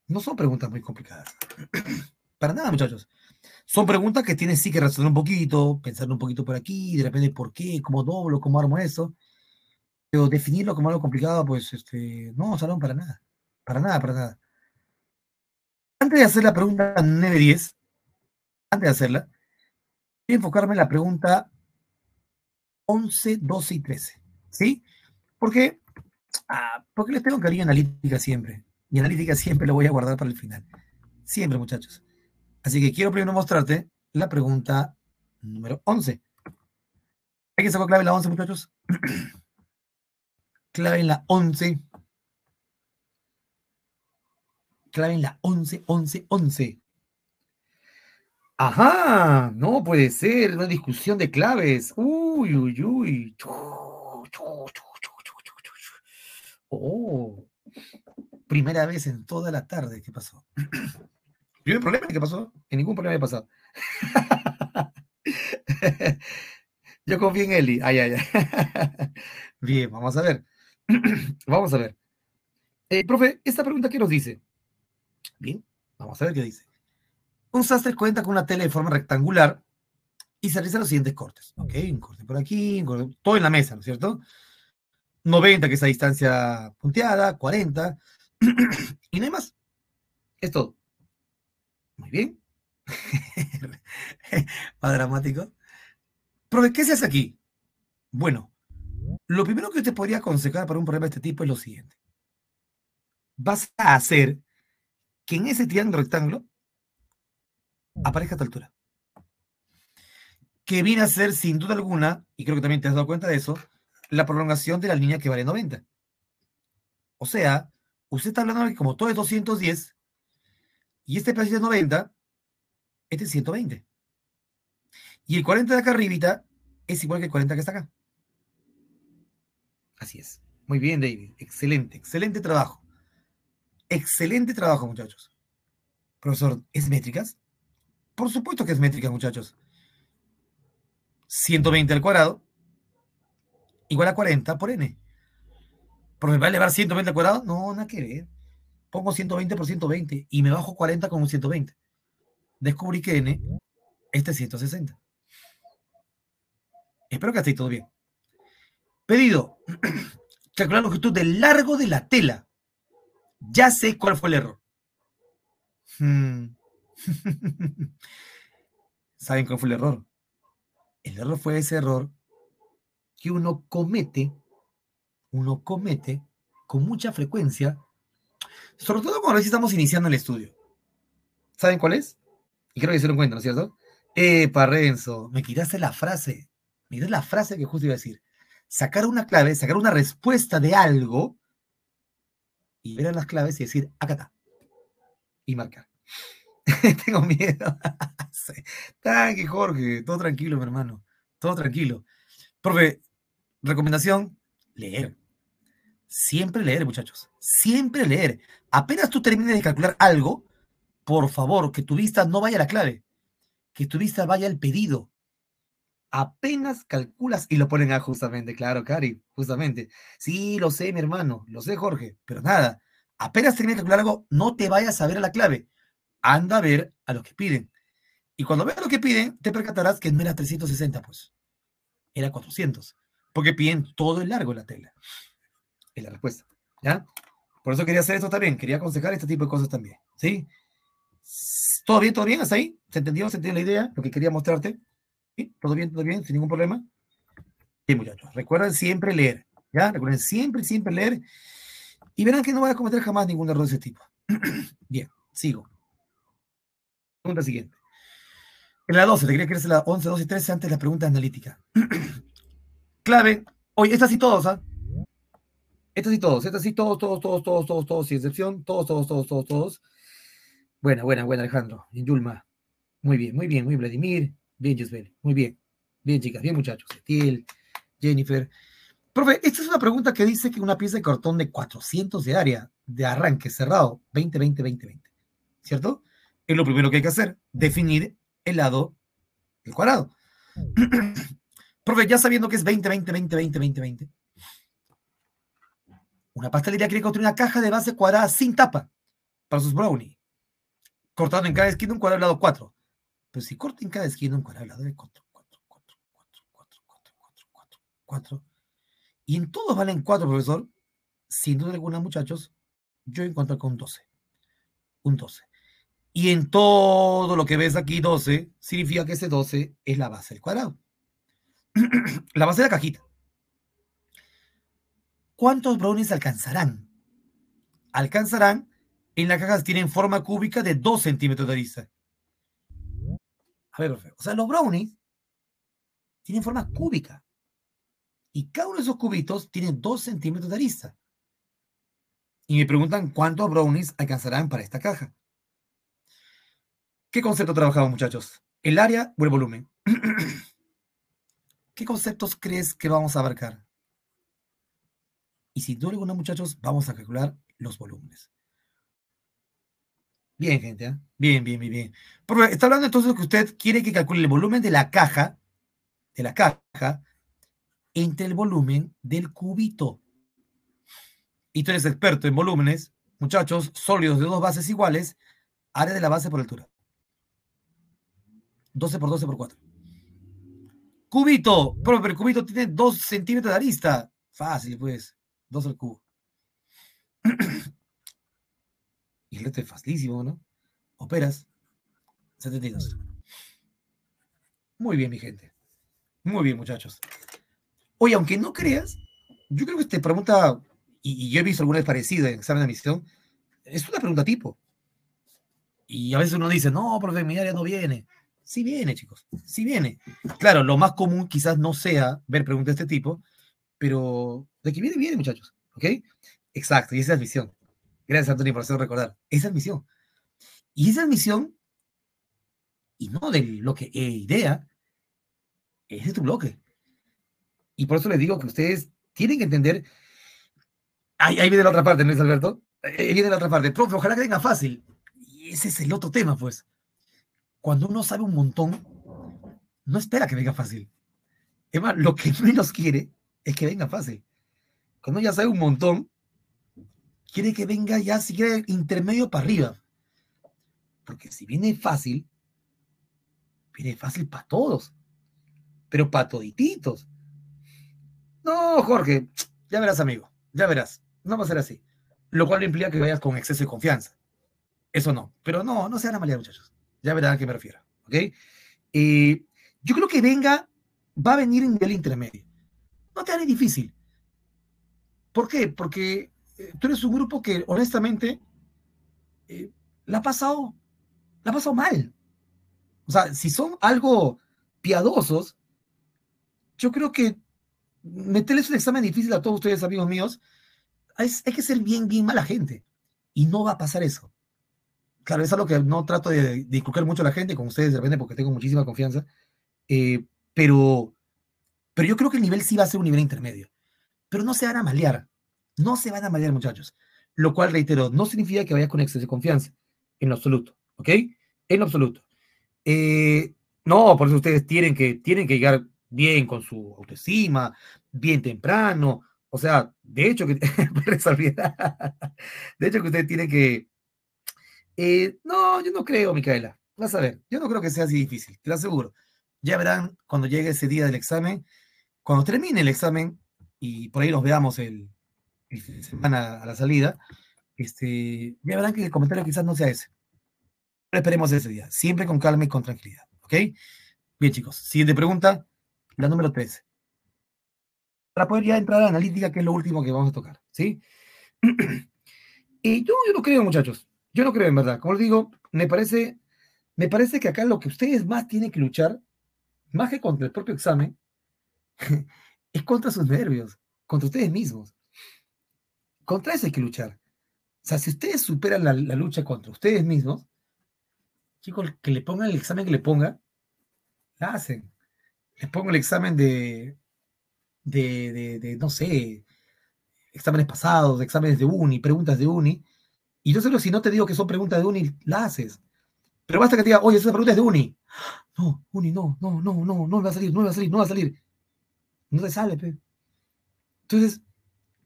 no son preguntas muy complicadas. Para nada, muchachos. Son preguntas que tienes sí que razonar un poquito, pensar un poquito por aquí, de repente por qué, cómo doblo, cómo armo eso. Pero definirlo como algo complicado, pues este, no, salón, para nada. Para nada, para nada. Antes de hacer la pregunta 9-10, antes de hacerla, a enfocarme en la pregunta 11, 12 y 13, ¿sí? Porque, ah, porque les tengo cariño analítica siempre. Y analítica siempre lo voy a guardar para el final. Siempre, muchachos. Así que quiero primero mostrarte la pregunta número 11. ¿Hay que sacar clave en la 11, muchachos? clave en la 11. Clave en la 11, 11, 11. Ajá, no puede ser, una discusión de claves. Uy, uy, uy. Oh, primera vez en toda la tarde ¿qué pasó. un problema ¿qué pasó, en ningún problema he pasado. Yo confío en Eli. Ay, ay, ay. Bien, vamos a ver. Vamos a ver. Eh, profe, esta pregunta, ¿qué nos dice? Bien, vamos a ver qué dice. Un sastre cuenta con una tela de forma rectangular y se realizan los siguientes cortes. Ok, un corte por aquí, un corte, todo en la mesa, ¿no es cierto? 90, que es la distancia punteada, 40, y nada más. Es todo. Muy bien. Más dramático. pero, ¿qué se hace aquí? Bueno, lo primero que usted podría aconsejar para un problema de este tipo es lo siguiente. Vas a hacer que en ese triángulo rectángulo aparezca a esta altura. Que viene a ser, sin duda alguna, y creo que también te has dado cuenta de eso, la prolongación de la línea que vale 90. O sea, usted está hablando de como todo es 210 y este precio es 90, este es 120. Y el 40 de acá arribita es igual que el 40 que está acá. Así es. Muy bien, David. Excelente, excelente trabajo. Excelente trabajo, muchachos. Profesor, ¿es métricas? Por supuesto que es métrica, muchachos. 120 al cuadrado igual a 40 por n. ¿Pero me va a elevar 120 al cuadrado? No, nada que ver. Pongo 120 por 120 y me bajo 40 con 120. Descubrí que n este es 160 Espero que esté todo bien. Pedido. Calcular la longitud del largo de la tela. Ya sé cuál fue el error. Hmm. ¿Saben cuál fue el error? El error fue ese error que uno comete, uno comete con mucha frecuencia, sobre todo cuando recién estamos iniciando el estudio. ¿Saben cuál es? Y creo que se lo encuentran, ¿cierto? Epa, Renzo, me quitaste la frase. Me la frase que justo iba a decir. Sacar una clave, sacar una respuesta de algo y ver las claves y decir, acá está. Y marcar. Tengo miedo. Tanque Jorge, todo tranquilo, mi hermano. Todo tranquilo. Profe, recomendación, leer. Siempre leer, muchachos. Siempre leer. Apenas tú termines de calcular algo, por favor, que tu vista no vaya a la clave. Que tu vista vaya al pedido. Apenas calculas y lo ponen a ah, justamente, claro, Cari, justamente. Sí, lo sé, mi hermano, lo sé, Jorge, pero nada. Apenas termines de calcular algo, no te vayas a ver a la clave anda a ver a lo que piden. Y cuando veas lo que piden, te percatarás que no era 360, pues. Era 400. Porque piden todo el largo de la tela. Es la respuesta. ¿Ya? Por eso quería hacer esto también. Quería aconsejar este tipo de cosas también. ¿Sí? ¿Todo bien? ¿Todo bien? ¿Hasta ahí? ¿Se entendió? ¿Se entendió la idea? Lo que quería mostrarte. ¿Sí? ¿Todo bien? ¿Todo bien? ¿Sin ningún problema? Sí, muchachos. Recuerden siempre leer. ¿Ya? Recuerden siempre, siempre leer. Y verán que no van a cometer jamás ningún error de ese tipo. bien, sigo pregunta siguiente. En la 12, te quería creerse la 11, 12 y 13 antes de la pregunta analítica. Clave. Oye, estas y todos, ¿ah? Estas y todos, estas y todos, todos, todos, todos, todos, todos, sin excepción. Todos, todos, todos, todos, todos. Buena, buena, buena, Alejandro. En Yulma. Muy bien, muy bien, muy Vladimir. Bien, Muy bien. Bien, chicas, bien, muchachos. Jennifer. Profe, esta es una pregunta que dice que una pieza de cartón de 400 de área, de arranque cerrado, 2020, 2020, ¿Cierto? es lo primero que hay que hacer, definir el lado el cuadrado. Profe, ya sabiendo que es 20, 20, 20, 20, 20, 20, una pastelería quiere construir una caja de base cuadrada sin tapa para sus brownies, cortando en cada esquina un cuadrado de lado 4. Pero si corta en cada esquina un cuadrado de lado de 4, 4, 4, 4, 4, 4, 4, 4, 4, y en todos valen 4, profesor, sin duda alguna, muchachos, yo encuentro con 12. Un 12. Y en todo lo que ves aquí, 12, significa que ese 12 es la base del cuadrado. la base de la cajita. ¿Cuántos brownies alcanzarán? Alcanzarán en la caja tienen forma cúbica de 2 centímetros de arista. A ver, o sea, los brownies tienen forma cúbica. Y cada uno de esos cubitos tiene 2 centímetros de arista. Y me preguntan cuántos brownies alcanzarán para esta caja. ¿Qué concepto trabajamos, muchachos? El área o el volumen. ¿Qué conceptos crees que vamos a abarcar? Y si duda alguna, muchachos, vamos a calcular los volúmenes. Bien, gente. ¿eh? Bien, bien, bien, bien. está hablando entonces que usted quiere que calcule el volumen de la caja, de la caja, entre el volumen del cubito. Y tú eres experto en volúmenes, muchachos, sólidos de dos bases iguales, área de la base por altura. 12 por 12 por 4. Cubito, pero, el cubito tiene 2 centímetros de arista. Fácil, pues. 2 al cubo. y el reto es facilísimo, ¿no? Operas. 72. Muy bien, mi gente. Muy bien, muchachos. Oye, aunque no creas, yo creo que esta pregunta, y, yo he visto alguna vez parecida en examen de admisión, es una pregunta tipo. Y a veces uno dice, no, profe, mi área no viene si viene, chicos, si viene. Claro, lo más común quizás no sea ver preguntas de este tipo, pero de que viene, viene, muchachos. ¿Ok? Exacto, y esa es misión. Gracias, Antonio, por hacerlo recordar. Esa es misión. Y esa misión, y no de lo que e idea, es de tu bloque. Y por eso les digo que ustedes tienen que entender. Ahí, viene la otra parte, ¿no es Alberto. Eh, ahí viene la otra parte. Profe, ojalá que venga fácil. Y ese es el otro tema, pues cuando uno sabe un montón, no espera que venga fácil. Es más, lo que menos quiere es que venga fácil. Cuando ya sabe un montón, quiere que venga ya si quiere intermedio para arriba. Porque si viene fácil, viene fácil para todos. Pero para todititos. No, Jorge, ya verás, amigo, ya verás. No va a ser así. Lo cual implica que vayas con exceso de confianza. Eso no. Pero no, no se van a muchachos. Ya verá a qué me refiero. ¿Ok? Eh, yo creo que venga, va a venir en el intermedio. No te haré difícil. ¿Por qué? Porque eh, tú eres un grupo que honestamente eh, la ha pasado, la ha pasado mal. O sea, si son algo piadosos, yo creo que meterles un examen difícil a todos ustedes, amigos míos, es, hay que ser bien, bien mala gente. Y no va a pasar eso claro, es algo que no trato de, disculpar mucho a la gente, con ustedes de repente, porque tengo muchísima confianza, eh, pero, pero yo creo que el nivel sí va a ser un nivel intermedio. Pero no se van a malear, no se van a malear, muchachos. Lo cual, reitero, no significa que vayas con exceso de confianza, en lo absoluto, ¿ok? En lo absoluto. Eh, no, por eso ustedes tienen que, tienen que llegar bien con su autoestima, bien temprano. O sea, de hecho, que, de hecho que ustedes tienen que, eh, no, yo no creo, Micaela. Vas a ver, yo no creo que sea así difícil, te lo aseguro. Ya verán cuando llegue ese día del examen, cuando termine el examen, y por ahí nos veamos el, semana a la salida, este, ya verán que el comentario quizás no sea ese. Pero esperemos ese día, siempre con calma y con tranquilidad, ¿ok? Bien, chicos, siguiente pregunta, la número 13. Para poder ya entrar a la analítica, que es lo último que vamos a tocar, ¿sí? y eh, yo, yo no creo, muchachos. Yo no creo en verdad. Como les digo, me parece, me parece que acá lo que ustedes más tienen que luchar, más que contra el propio examen, es contra sus nervios, contra ustedes mismos. Contra eso hay que luchar. O sea, si ustedes superan la, lucha contra ustedes mismos, chicos, que le pongan el examen que le pongan, la hacen. Les pongo el examen de, de, de, de no sé, exámenes pasados, exámenes de uni, preguntas de uni, y yo solo si no te digo que son preguntas de uni, la haces. Pero basta que te diga, oye, esa pregunta es de uni. No, uni, no, no, no, no, no va a salir, no va a salir, no va a salir. No te sale, pe. Entonces,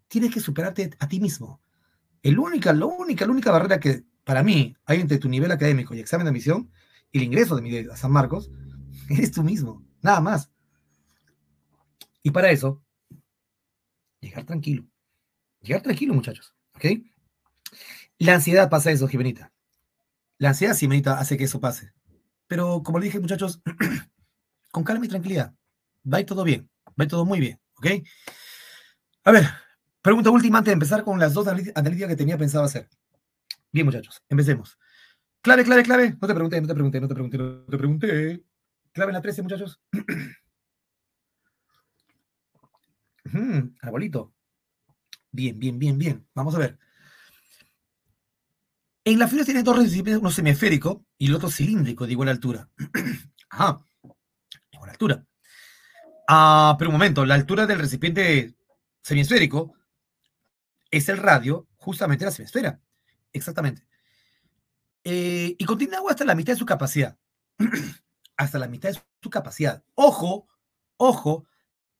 tienes que superarte a ti mismo. El única, la única, la única barrera que para mí hay entre tu nivel académico y examen de admisión y el ingreso de mi a San Marcos, eres tú mismo, nada más. Y para eso, llegar tranquilo. Llegar tranquilo, muchachos. ¿Ok? La ansiedad pasa eso, Jimenita. La ansiedad, Jimenita, hace que eso pase. Pero como le dije, muchachos, con calma y tranquilidad. Va a todo bien. Va a todo muy bien. ¿Ok? A ver, pregunta última antes de empezar con las dos analíticas que tenía pensado hacer. Bien, muchachos, empecemos. Clave, clave, clave. No te pregunté, no te pregunté, no te pregunté, no te pregunté. Clave en la 13, muchachos. arbolito. Bien, bien, bien, bien. Vamos a ver. En la fibra tiene dos recipientes, uno semiesférico y el otro cilíndrico de igual altura. Ajá, igual altura. Ah, pero un momento, la altura del recipiente semiesférico es el radio justamente de la semiesfera. Exactamente. Eh, y contiene agua hasta la mitad de su capacidad. hasta la mitad de su capacidad. Ojo, ojo,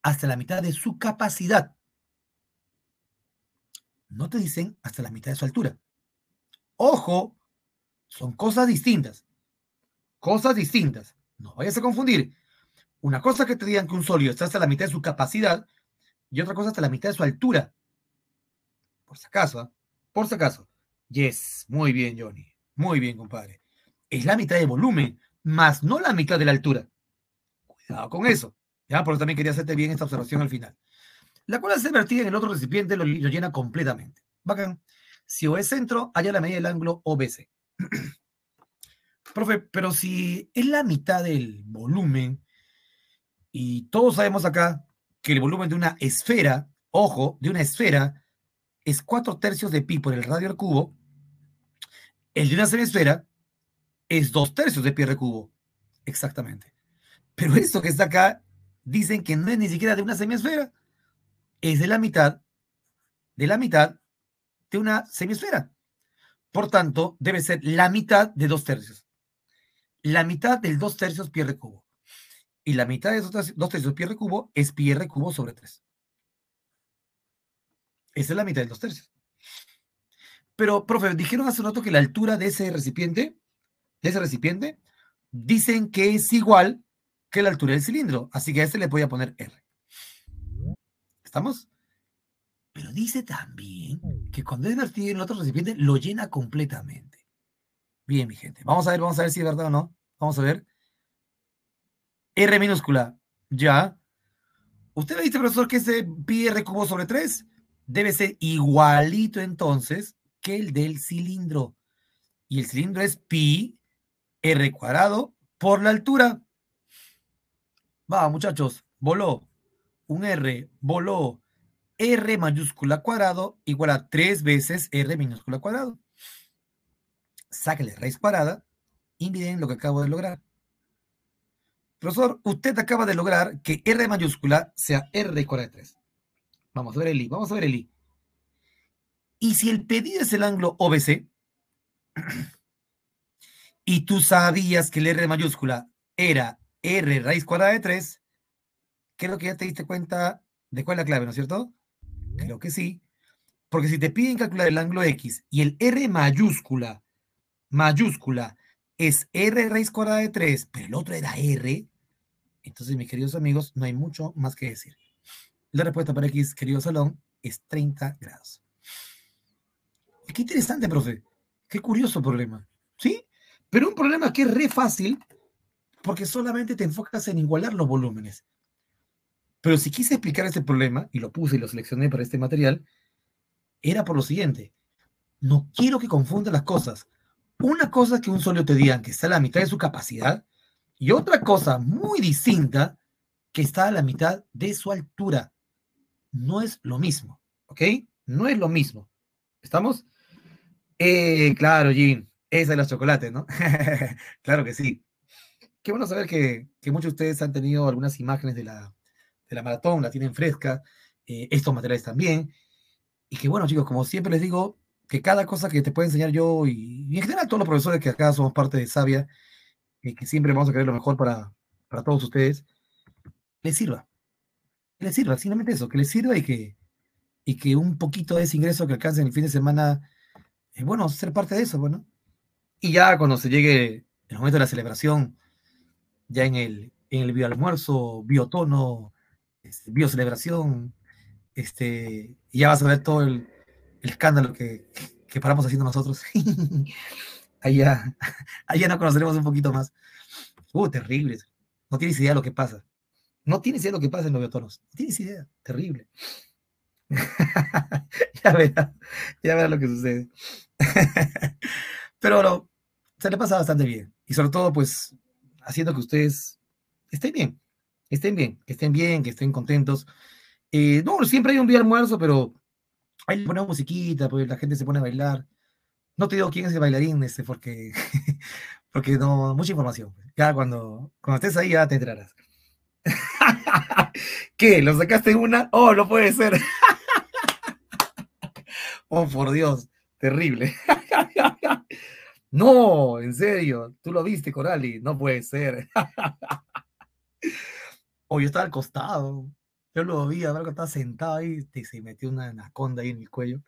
hasta la mitad de su capacidad. No te dicen hasta la mitad de su altura. Ojo, son cosas distintas. Cosas distintas. No vayas a confundir. Una cosa que te digan que un sólido está hasta la mitad de su capacidad y otra cosa hasta la mitad de su altura. Por si acaso, ¿ah? por si acaso. Yes, muy bien, Johnny. Muy bien, compadre. Es la mitad de volumen, más no la mitad de la altura. Cuidado con eso. Ya, por eso también quería hacerte bien esta observación al final. La cola se vertida en el otro recipiente lo, lo llena completamente. Bacán. Si O es centro, allá la media del ángulo OBC. Profe, pero si es la mitad del volumen, y todos sabemos acá que el volumen de una esfera, ojo, de una esfera, es cuatro tercios de pi por el radio al cubo, el de una semisfera es dos tercios de pi al cubo. Exactamente. Pero esto que está acá, dicen que no es ni siquiera de una semiesfera, es de la mitad, de la mitad de una semisfera Por tanto, debe ser la mitad de dos tercios. La mitad del dos tercios pierde cubo. Y la mitad de esos dos tercios pi cubo es pi r cubo sobre 3. Esa es la mitad de dos tercios. Pero, profe, dijeron hace un rato que la altura de ese recipiente, de ese recipiente, dicen que es igual que la altura del cilindro. Así que a este le voy a poner R. ¿Estamos? Pero dice también que cuando es vertido en otro recipiente, lo llena completamente. Bien, mi gente. Vamos a ver, vamos a ver si es verdad o no. Vamos a ver. R minúscula, ya. Usted me dice, profesor, que ese pi R cubo sobre 3 debe ser igualito entonces que el del cilindro. Y el cilindro es pi R cuadrado por la altura. Va, muchachos, voló. Un R, voló r mayúscula cuadrado igual a 3 veces r minúscula cuadrado. Sáquenle raíz cuadrada y miren lo que acabo de lograr. Profesor, usted acaba de lograr que r mayúscula sea r cuadrada de 3. Vamos a ver el i, vamos a ver el i. Y si el pedido es el ángulo OBC, y tú sabías que el r mayúscula era r raíz cuadrada de 3, creo que ya te diste cuenta de cuál es la clave, ¿no es cierto? Creo que sí. Porque si te piden calcular el ángulo X y el R mayúscula, mayúscula, es R raíz cuadrada de 3, pero el otro era R, entonces, mis queridos amigos, no hay mucho más que decir. La respuesta para X, querido Salón, es 30 grados. Qué interesante, profe. Qué curioso problema. ¿Sí? Pero un problema que es re fácil porque solamente te enfocas en igualar los volúmenes. Pero si quise explicar este problema, y lo puse y lo seleccioné para este material, era por lo siguiente. No quiero que confundas las cosas. Una cosa que un solo te digan que está a la mitad de su capacidad y otra cosa muy distinta que está a la mitad de su altura. No es lo mismo, ¿ok? No es lo mismo. ¿Estamos? Eh, claro, Jim. Esa es la chocolate, ¿no? claro que sí. Qué bueno saber que, que muchos de ustedes han tenido algunas imágenes de la, la maratón, la tienen fresca, eh, estos materiales también. Y que bueno, chicos, como siempre les digo, que cada cosa que te pueda enseñar yo y, en general todos los profesores que acá somos parte de Sabia, y que siempre vamos a querer lo mejor para, para todos ustedes, les sirva. Que les sirva, simplemente eso, que les sirva y que, y que un poquito de ese ingreso que alcancen el fin de semana, eh, bueno, ser parte de eso, bueno. Pues, y ya cuando se llegue el momento de la celebración, ya en el, en el bioalmuerzo, biotono, este, biocelebración, este, y ya vas a ver todo el, escándalo que, paramos haciendo nosotros. allá, allá nos conoceremos un poquito más. Uh, terrible, No tienes idea de lo que pasa. No tienes idea de lo que pasa en los biotonos. No tienes idea. Terrible. ya verás, ya verás lo que sucede. Pero bueno, se le pasa bastante bien. Y sobre todo, pues, haciendo que ustedes estén bien estén bien, que estén bien, que estén contentos. Eh, no, siempre hay un día almuerzo, pero ahí le ponemos musiquita, porque la gente se pone a bailar. No te digo quién es el bailarín, este, porque, porque no, mucha información. Ya cuando, estés ahí ya te entrarás, ¿Qué? ¿Lo sacaste en una? Oh, no puede ser. oh, por Dios, terrible. no, en serio, tú lo viste, Corali, no puede ser. O yo estaba al costado. Yo lo vi, estaba sentado ahí y se metió una anaconda ahí en mi cuello.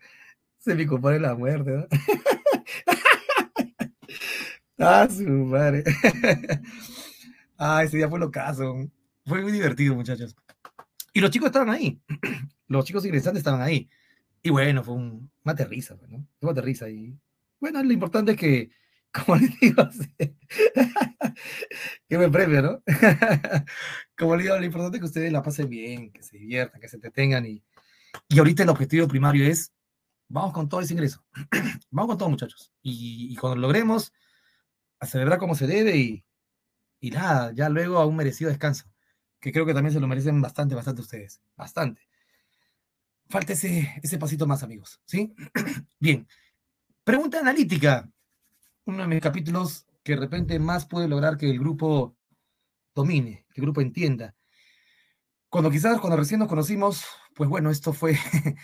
Se me compare la muerte, ¿no? ah, su madre. ah, ese día fue lo caso. Fue muy divertido, muchachos. Y los chicos estaban ahí. los chicos ingresantes estaban ahí. Y bueno, fue un, una pues, ¿no? Fue una Y bueno, lo importante es que como les digo, que me premio, ¿no? como les digo, lo importante es que ustedes la pasen bien, que se diviertan, que se entretengan y, ahorita el objetivo primario es, vamos con todo ese ingreso, vamos con todo muchachos, y, cuando logremos, a celebrar como se debe y, nada, ya luego a un merecido descanso, que creo que también se lo merecen bastante, bastante ustedes, bastante. Falta ese, ese pasito más, amigos, ¿sí? bien, pregunta analítica uno de mis capítulos que de repente más puede lograr que el grupo domine, que el grupo entienda. Cuando quizás, cuando recién nos conocimos, pues bueno, esto fue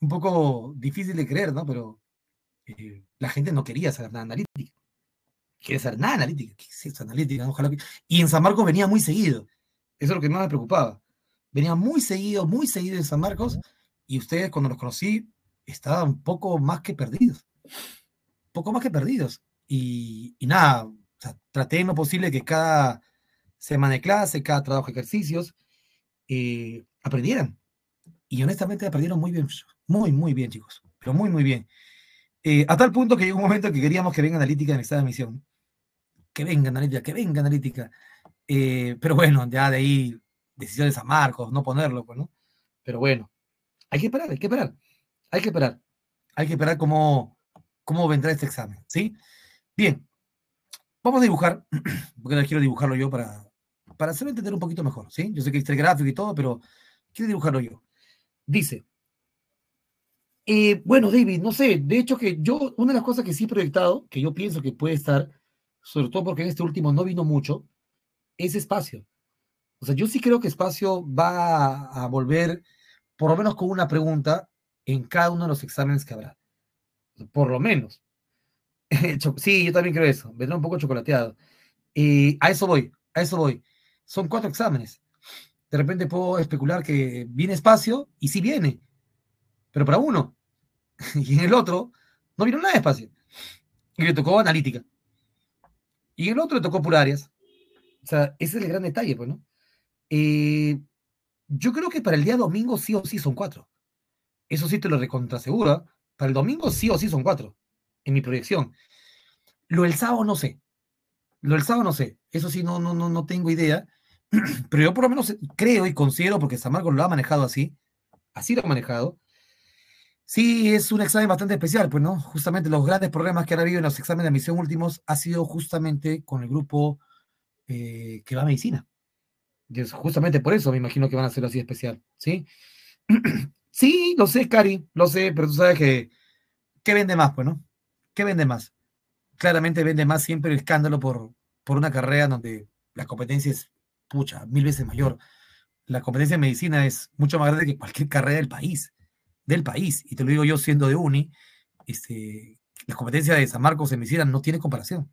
un poco difícil de creer, ¿no? Pero eh, la gente no quería saber nada analítica. Quiere ser nada analítica. ¿Qué es eso, analítica? Ojalá Y en San Marcos venía muy seguido. Eso es lo que más me preocupaba. Venía muy seguido, muy seguido en San Marcos. Y ustedes, cuando los conocí, estaban un poco más que perdidos. Poco más que perdidos. Y, nada, o sea, traté lo posible que cada semana de clase, cada trabajo ejercicios, eh, aprendieran. Y honestamente aprendieron muy bien, muy, muy bien, chicos, pero muy, muy bien. Eh, a tal punto que llegó un momento que queríamos que venga analítica en esta examen misión. Que venga analítica, que venga analítica. Eh, pero bueno, ya de ahí decisiones a Marcos, no ponerlo, pues, ¿no? Pero bueno, hay que esperar, hay que esperar, hay que esperar, hay que esperar cómo, cómo vendrá este examen, ¿sí? Bien, vamos a dibujar, porque no quiero dibujarlo yo para, para hacerlo entender un poquito mejor, ¿sí? Yo sé que está el gráfico y todo, pero quiero dibujarlo yo. Dice, eh, bueno, David, no sé, de hecho que yo, una de las cosas que sí he proyectado, que yo pienso que puede estar, sobre todo porque en este último no vino mucho, es espacio. O sea, yo sí creo que espacio va a volver, por lo menos con una pregunta, en cada uno de los exámenes que habrá. Por lo menos. sí, yo también creo eso. Vendrá un poco chocolateado. Y a eso voy, a eso voy. Son cuatro exámenes. De repente puedo especular que viene espacio y sí viene, pero para uno. y en el otro no vino nada de espacio. Y le tocó analítica. Y en el otro le tocó purarias. O sea, ese es el gran detalle, pues, eh, yo creo que para el día domingo sí o sí son cuatro. Eso sí te lo recontraseguro. ¿eh? Para el domingo sí o sí son cuatro en mi proyección. Lo del sábado no sé. Lo del sábado no sé. Eso sí, no, no, no, no tengo idea. Pero yo por lo menos creo y considero, porque Samarco lo ha manejado así, así lo ha manejado. Sí, es un examen bastante especial, pues, ¿no? Justamente los grandes problemas que han habido en los exámenes de admisión últimos ha sido justamente con el grupo eh, que va a medicina. Y es justamente por eso me imagino que van a ser así especial, ¿sí? sí, lo sé, Cari, lo sé, pero tú sabes que, ¿qué vende más, pues, no? ¿qué vende más? Claramente vende más siempre el escándalo por, una carrera donde la competencia es pucha, mil veces mayor. La competencia en medicina es mucho más grande que cualquier carrera del país, del país. Y te lo digo yo siendo de uni, este, la competencia de San Marcos en medicina no tiene comparación.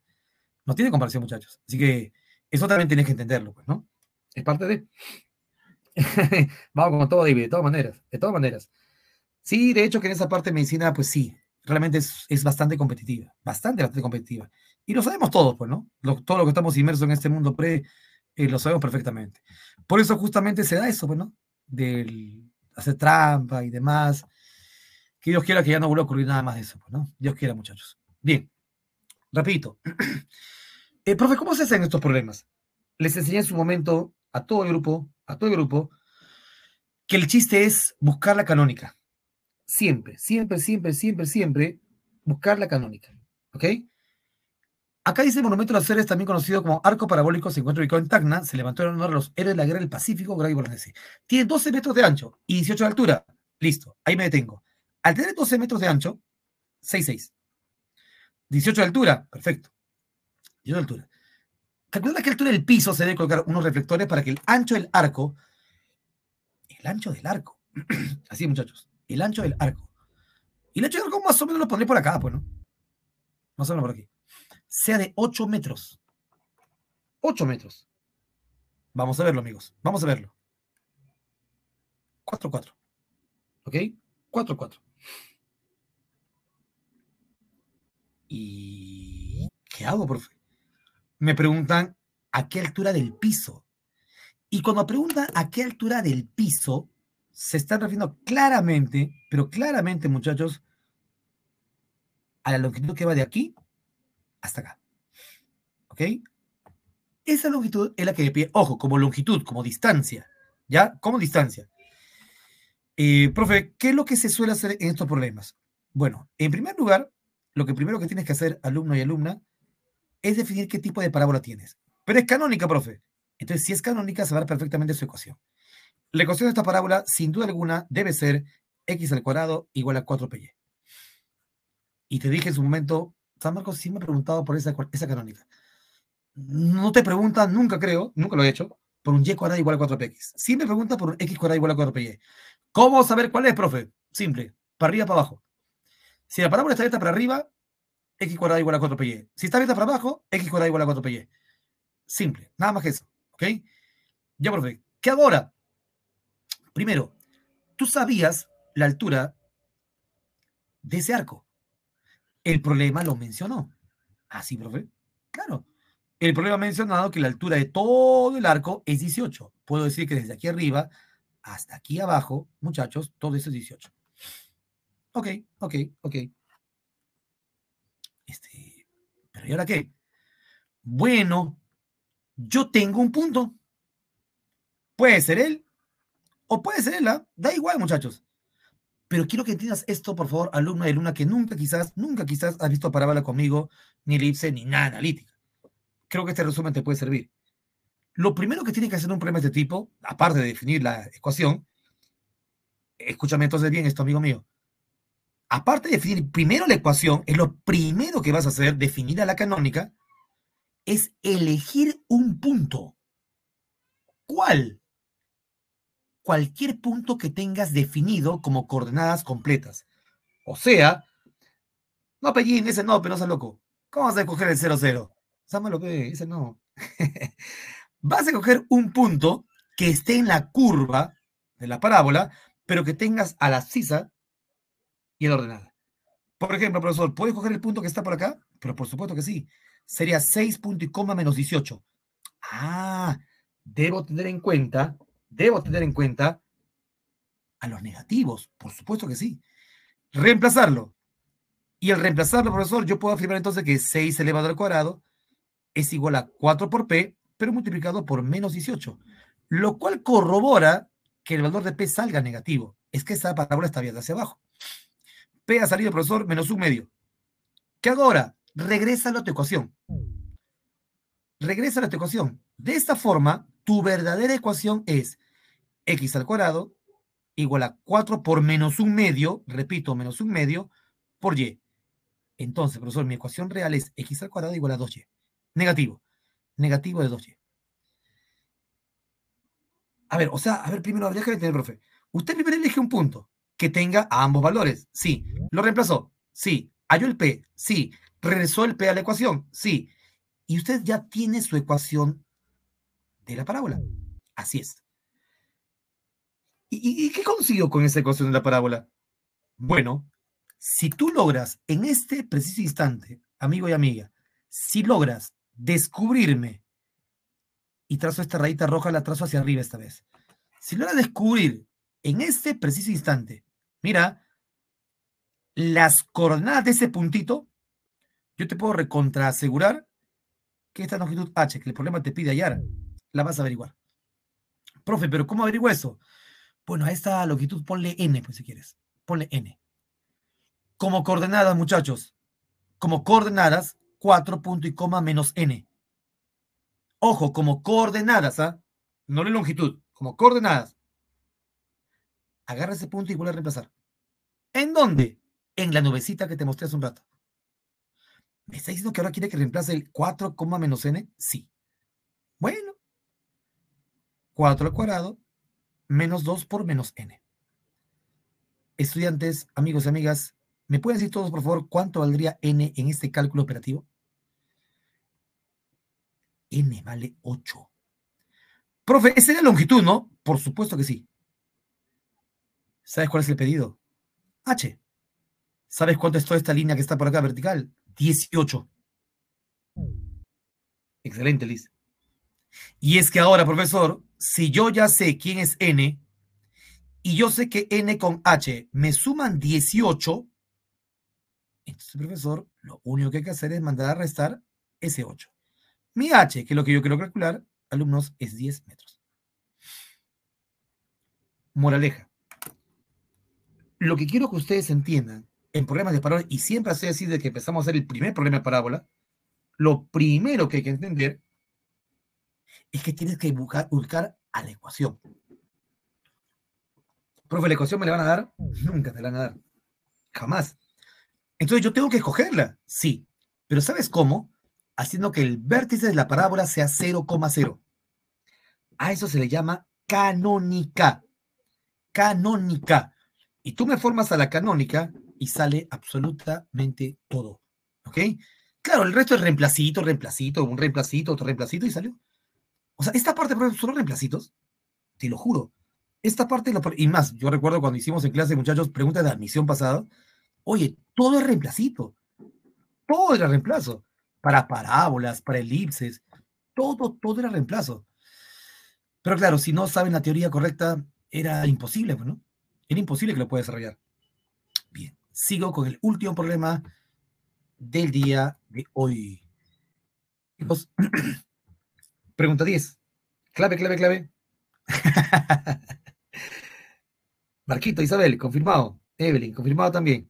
No tiene comparación, muchachos. Así que eso también tienes que entenderlo, pues, ¿no? Es parte de. Vamos con todo, David, de todas maneras, de todas maneras. Sí, de hecho que en esa parte de medicina, pues sí, realmente es, es, bastante competitiva, bastante, bastante competitiva. Y lo sabemos todos, pues, ¿no? Todos los que estamos inmersos en este mundo pre, eh, lo sabemos perfectamente. Por eso justamente se da eso, pues, ¿no? Del hacer trampa y demás. Que Dios quiera que ya no vuelva a ocurrir nada más de eso, pues, ¿no? Dios quiera, muchachos. Bien, repito. Eh, profe, ¿cómo se hacen estos problemas? Les enseñé en su momento a todo el grupo, a todo el grupo, que el chiste es buscar la canónica siempre, siempre, siempre, siempre, siempre buscar la canónica. ¿Ok? Acá dice Monumento de los Héroes, también conocido como Arco Parabólico, se encuentra ubicado en Tacna, se levantó en honor a los héroes de la guerra del Pacífico, Gray Tiene 12 metros de ancho y 18 de altura. Listo, ahí me detengo. Al tener 12 metros de ancho, 6 18 de altura, perfecto. 18 de altura. Calculando a altura del piso se debe colocar unos reflectores para que el ancho del arco, el ancho del arco, así muchachos, el ancho del arco. Y el ancho del arco más o menos lo pondré por acá, pues, ¿no? Más o menos por aquí. Sea de 8 metros. 8 metros. Vamos a verlo, amigos. Vamos a verlo. 4-4. ¿Ok? 4-4. ¿Y qué hago, profe? Me preguntan a qué altura del piso. Y cuando pregunta a qué altura del piso, se están refiriendo claramente, pero claramente, muchachos, a la longitud que va de aquí hasta acá. ¿Ok? Esa longitud es la que pide, ojo, como longitud, como distancia. ¿Ya? Como distancia. Eh, profe, ¿qué es lo que se suele hacer en estos problemas? Bueno, en primer lugar, lo que primero que tienes que hacer, alumno y alumna, es definir qué tipo de parábola tienes. Pero es canónica, profe. Entonces, si es canónica, se perfectamente su ecuación. La ecuación de esta parábola, sin duda alguna, debe ser x al cuadrado igual a 4py. Y te dije en su momento, San Marcos siempre me ha preguntado por esa, esa canónica. No te pregunta, nunca creo, nunca lo he hecho, por un y cuadrado igual a 4px. Siempre me pregunta por un x cuadrado igual a 4py. E. ¿Cómo saber cuál es, profe? Simple, para arriba, para abajo. Si la parábola está abierta para arriba, x cuadrado igual a 4py. E. Si está abierta para abajo, x cuadrado igual a 4py. E. Simple, nada más que eso. ¿Ok? Ya, profe, ¿qué ahora? Primero, tú sabías la altura de ese arco. El problema lo mencionó. Así, ah, ¿sí, profe. Claro. El problema ha mencionado que la altura de todo el arco es 18. Puedo decir que desde aquí arriba hasta aquí abajo, muchachos, todo eso es 18. Ok, ok, ok. Este, pero ¿y ahora qué? Bueno, yo tengo un punto. Puede ser él, o puede ser la ¿eh? da igual, muchachos. Pero quiero que entiendas esto, por favor, alumno de luna, que nunca quizás, nunca quizás has visto parábola conmigo, ni elipse, ni nada analítica. Creo que este resumen te puede servir. Lo primero que tiene que hacer un problema de este tipo, aparte de definir la ecuación, escúchame entonces bien esto, amigo mío. Aparte de definir primero la ecuación, es lo primero que vas a hacer, definir a la canónica, es elegir un punto. ¿Cuál? cualquier punto que tengas definido como coordenadas completas. O sea, no, Pellín, ese no, pero no seas loco. ¿Cómo vas a escoger el 0-0? Sámalo, que ese no. vas a coger un punto que esté en la curva de la parábola, pero que tengas a la sisa y el ordenada. Por ejemplo, profesor, ¿puedes coger el punto que está por acá? Pero por supuesto que sí. Sería 6 punto y coma menos 18. Ah, debo tener en cuenta Debo tener en cuenta a los negativos, por supuesto que sí. Reemplazarlo. Y al reemplazarlo, profesor, yo puedo afirmar entonces que 6 elevado al cuadrado es igual a 4 por P, pero multiplicado por menos 18, lo cual corrobora que el valor de P salga negativo. Es que esa parábola está abierta hacia abajo. P ha salido, profesor, menos un medio. ¿Qué ahora? Regrésalo a tu ecuación. Regresa a tu ecuación. De esta forma, tu verdadera ecuación es x al cuadrado igual a 4 por menos un medio, repito, menos un medio, por y. Entonces, profesor, mi ecuación real es x al cuadrado igual a 2y. Negativo. Negativo de 2y. A ver, o sea, a ver, primero habría que tener, profe. Usted primero elige un punto que tenga a ambos valores. Sí. ¿Lo reemplazó? Sí. ¿Halló el p? Sí. ¿Regresó el p a la ecuación? Sí. Y usted ya tiene su ecuación de la parábola. Así es. ¿Y, qué consigo con esa ecuación de la parábola? Bueno, si tú logras en este preciso instante, amigo y amiga, si logras descubrirme, y trazo esta rayita roja, la trazo hacia arriba esta vez, si logras descubrir en este preciso instante, mira, las coordenadas de ese puntito, yo te puedo recontraasegurar que esta longitud h que el problema te pide hallar, la vas a averiguar. Profe, pero ¿cómo averiguo eso? Bueno, a esta longitud ponle n, pues si quieres. Ponle n. Como coordenadas, muchachos. Como coordenadas, 4 punto y coma menos n. Ojo, como coordenadas, ¿ah? No la longitud, como coordenadas. Agarra ese punto y vuelve a reemplazar. ¿En dónde? En la nubecita que te mostré hace un rato. ¿Me está diciendo que ahora quiere que reemplace el 4, menos n? Sí. Bueno. 4 al cuadrado menos 2 por menos n. Estudiantes, amigos y amigas, ¿me pueden decir todos, por favor, cuánto valdría n en este cálculo operativo? n vale 8. Profe, ¿esa era la longitud, no? Por supuesto que sí. ¿Sabes cuál es el pedido? H. ¿Sabes cuánto es toda esta línea que está por acá vertical? 18. Excelente, Liz. Y es que ahora, profesor, si yo ya sé quién es N y yo sé que N con H me suman 18, entonces, profesor, lo único que hay que hacer es mandar a restar ese 8. Mi H, que es lo que yo quiero calcular, alumnos, es 10 metros. Moraleja. Lo que quiero que ustedes entiendan en problemas de parábola, y siempre hace así desde que empezamos a hacer el primer problema de parábola, lo primero que hay que entender es que tienes que buscar, buscar a la ecuación. Profe, la ecuación me la van a dar. Nunca te la van a dar. Jamás. Entonces yo tengo que escogerla. Sí. Pero ¿sabes cómo? Haciendo que el vértice de la parábola sea 0,0. A eso se le llama canónica. Canónica. Y tú me formas a la canónica y sale absolutamente todo. ¿Ok? Claro, el resto es reemplacito, reemplacito, un reemplacito, otro reemplacito y salió. O sea, esta parte son solo reemplacitos, te lo juro. Esta parte, y más, yo recuerdo cuando hicimos en clase, muchachos, preguntas de admisión pasada, oye, todo es reemplacito, todo era reemplazo, para parábolas, para elipses, todo, todo era reemplazo. Pero claro, si no saben la teoría correcta, era imposible, ¿no? Era imposible que lo pueda desarrollar. Bien, sigo con el último problema del día de hoy. Pregunta 10. Clave, clave, clave. Marquito, Isabel, confirmado. Evelyn, confirmado también.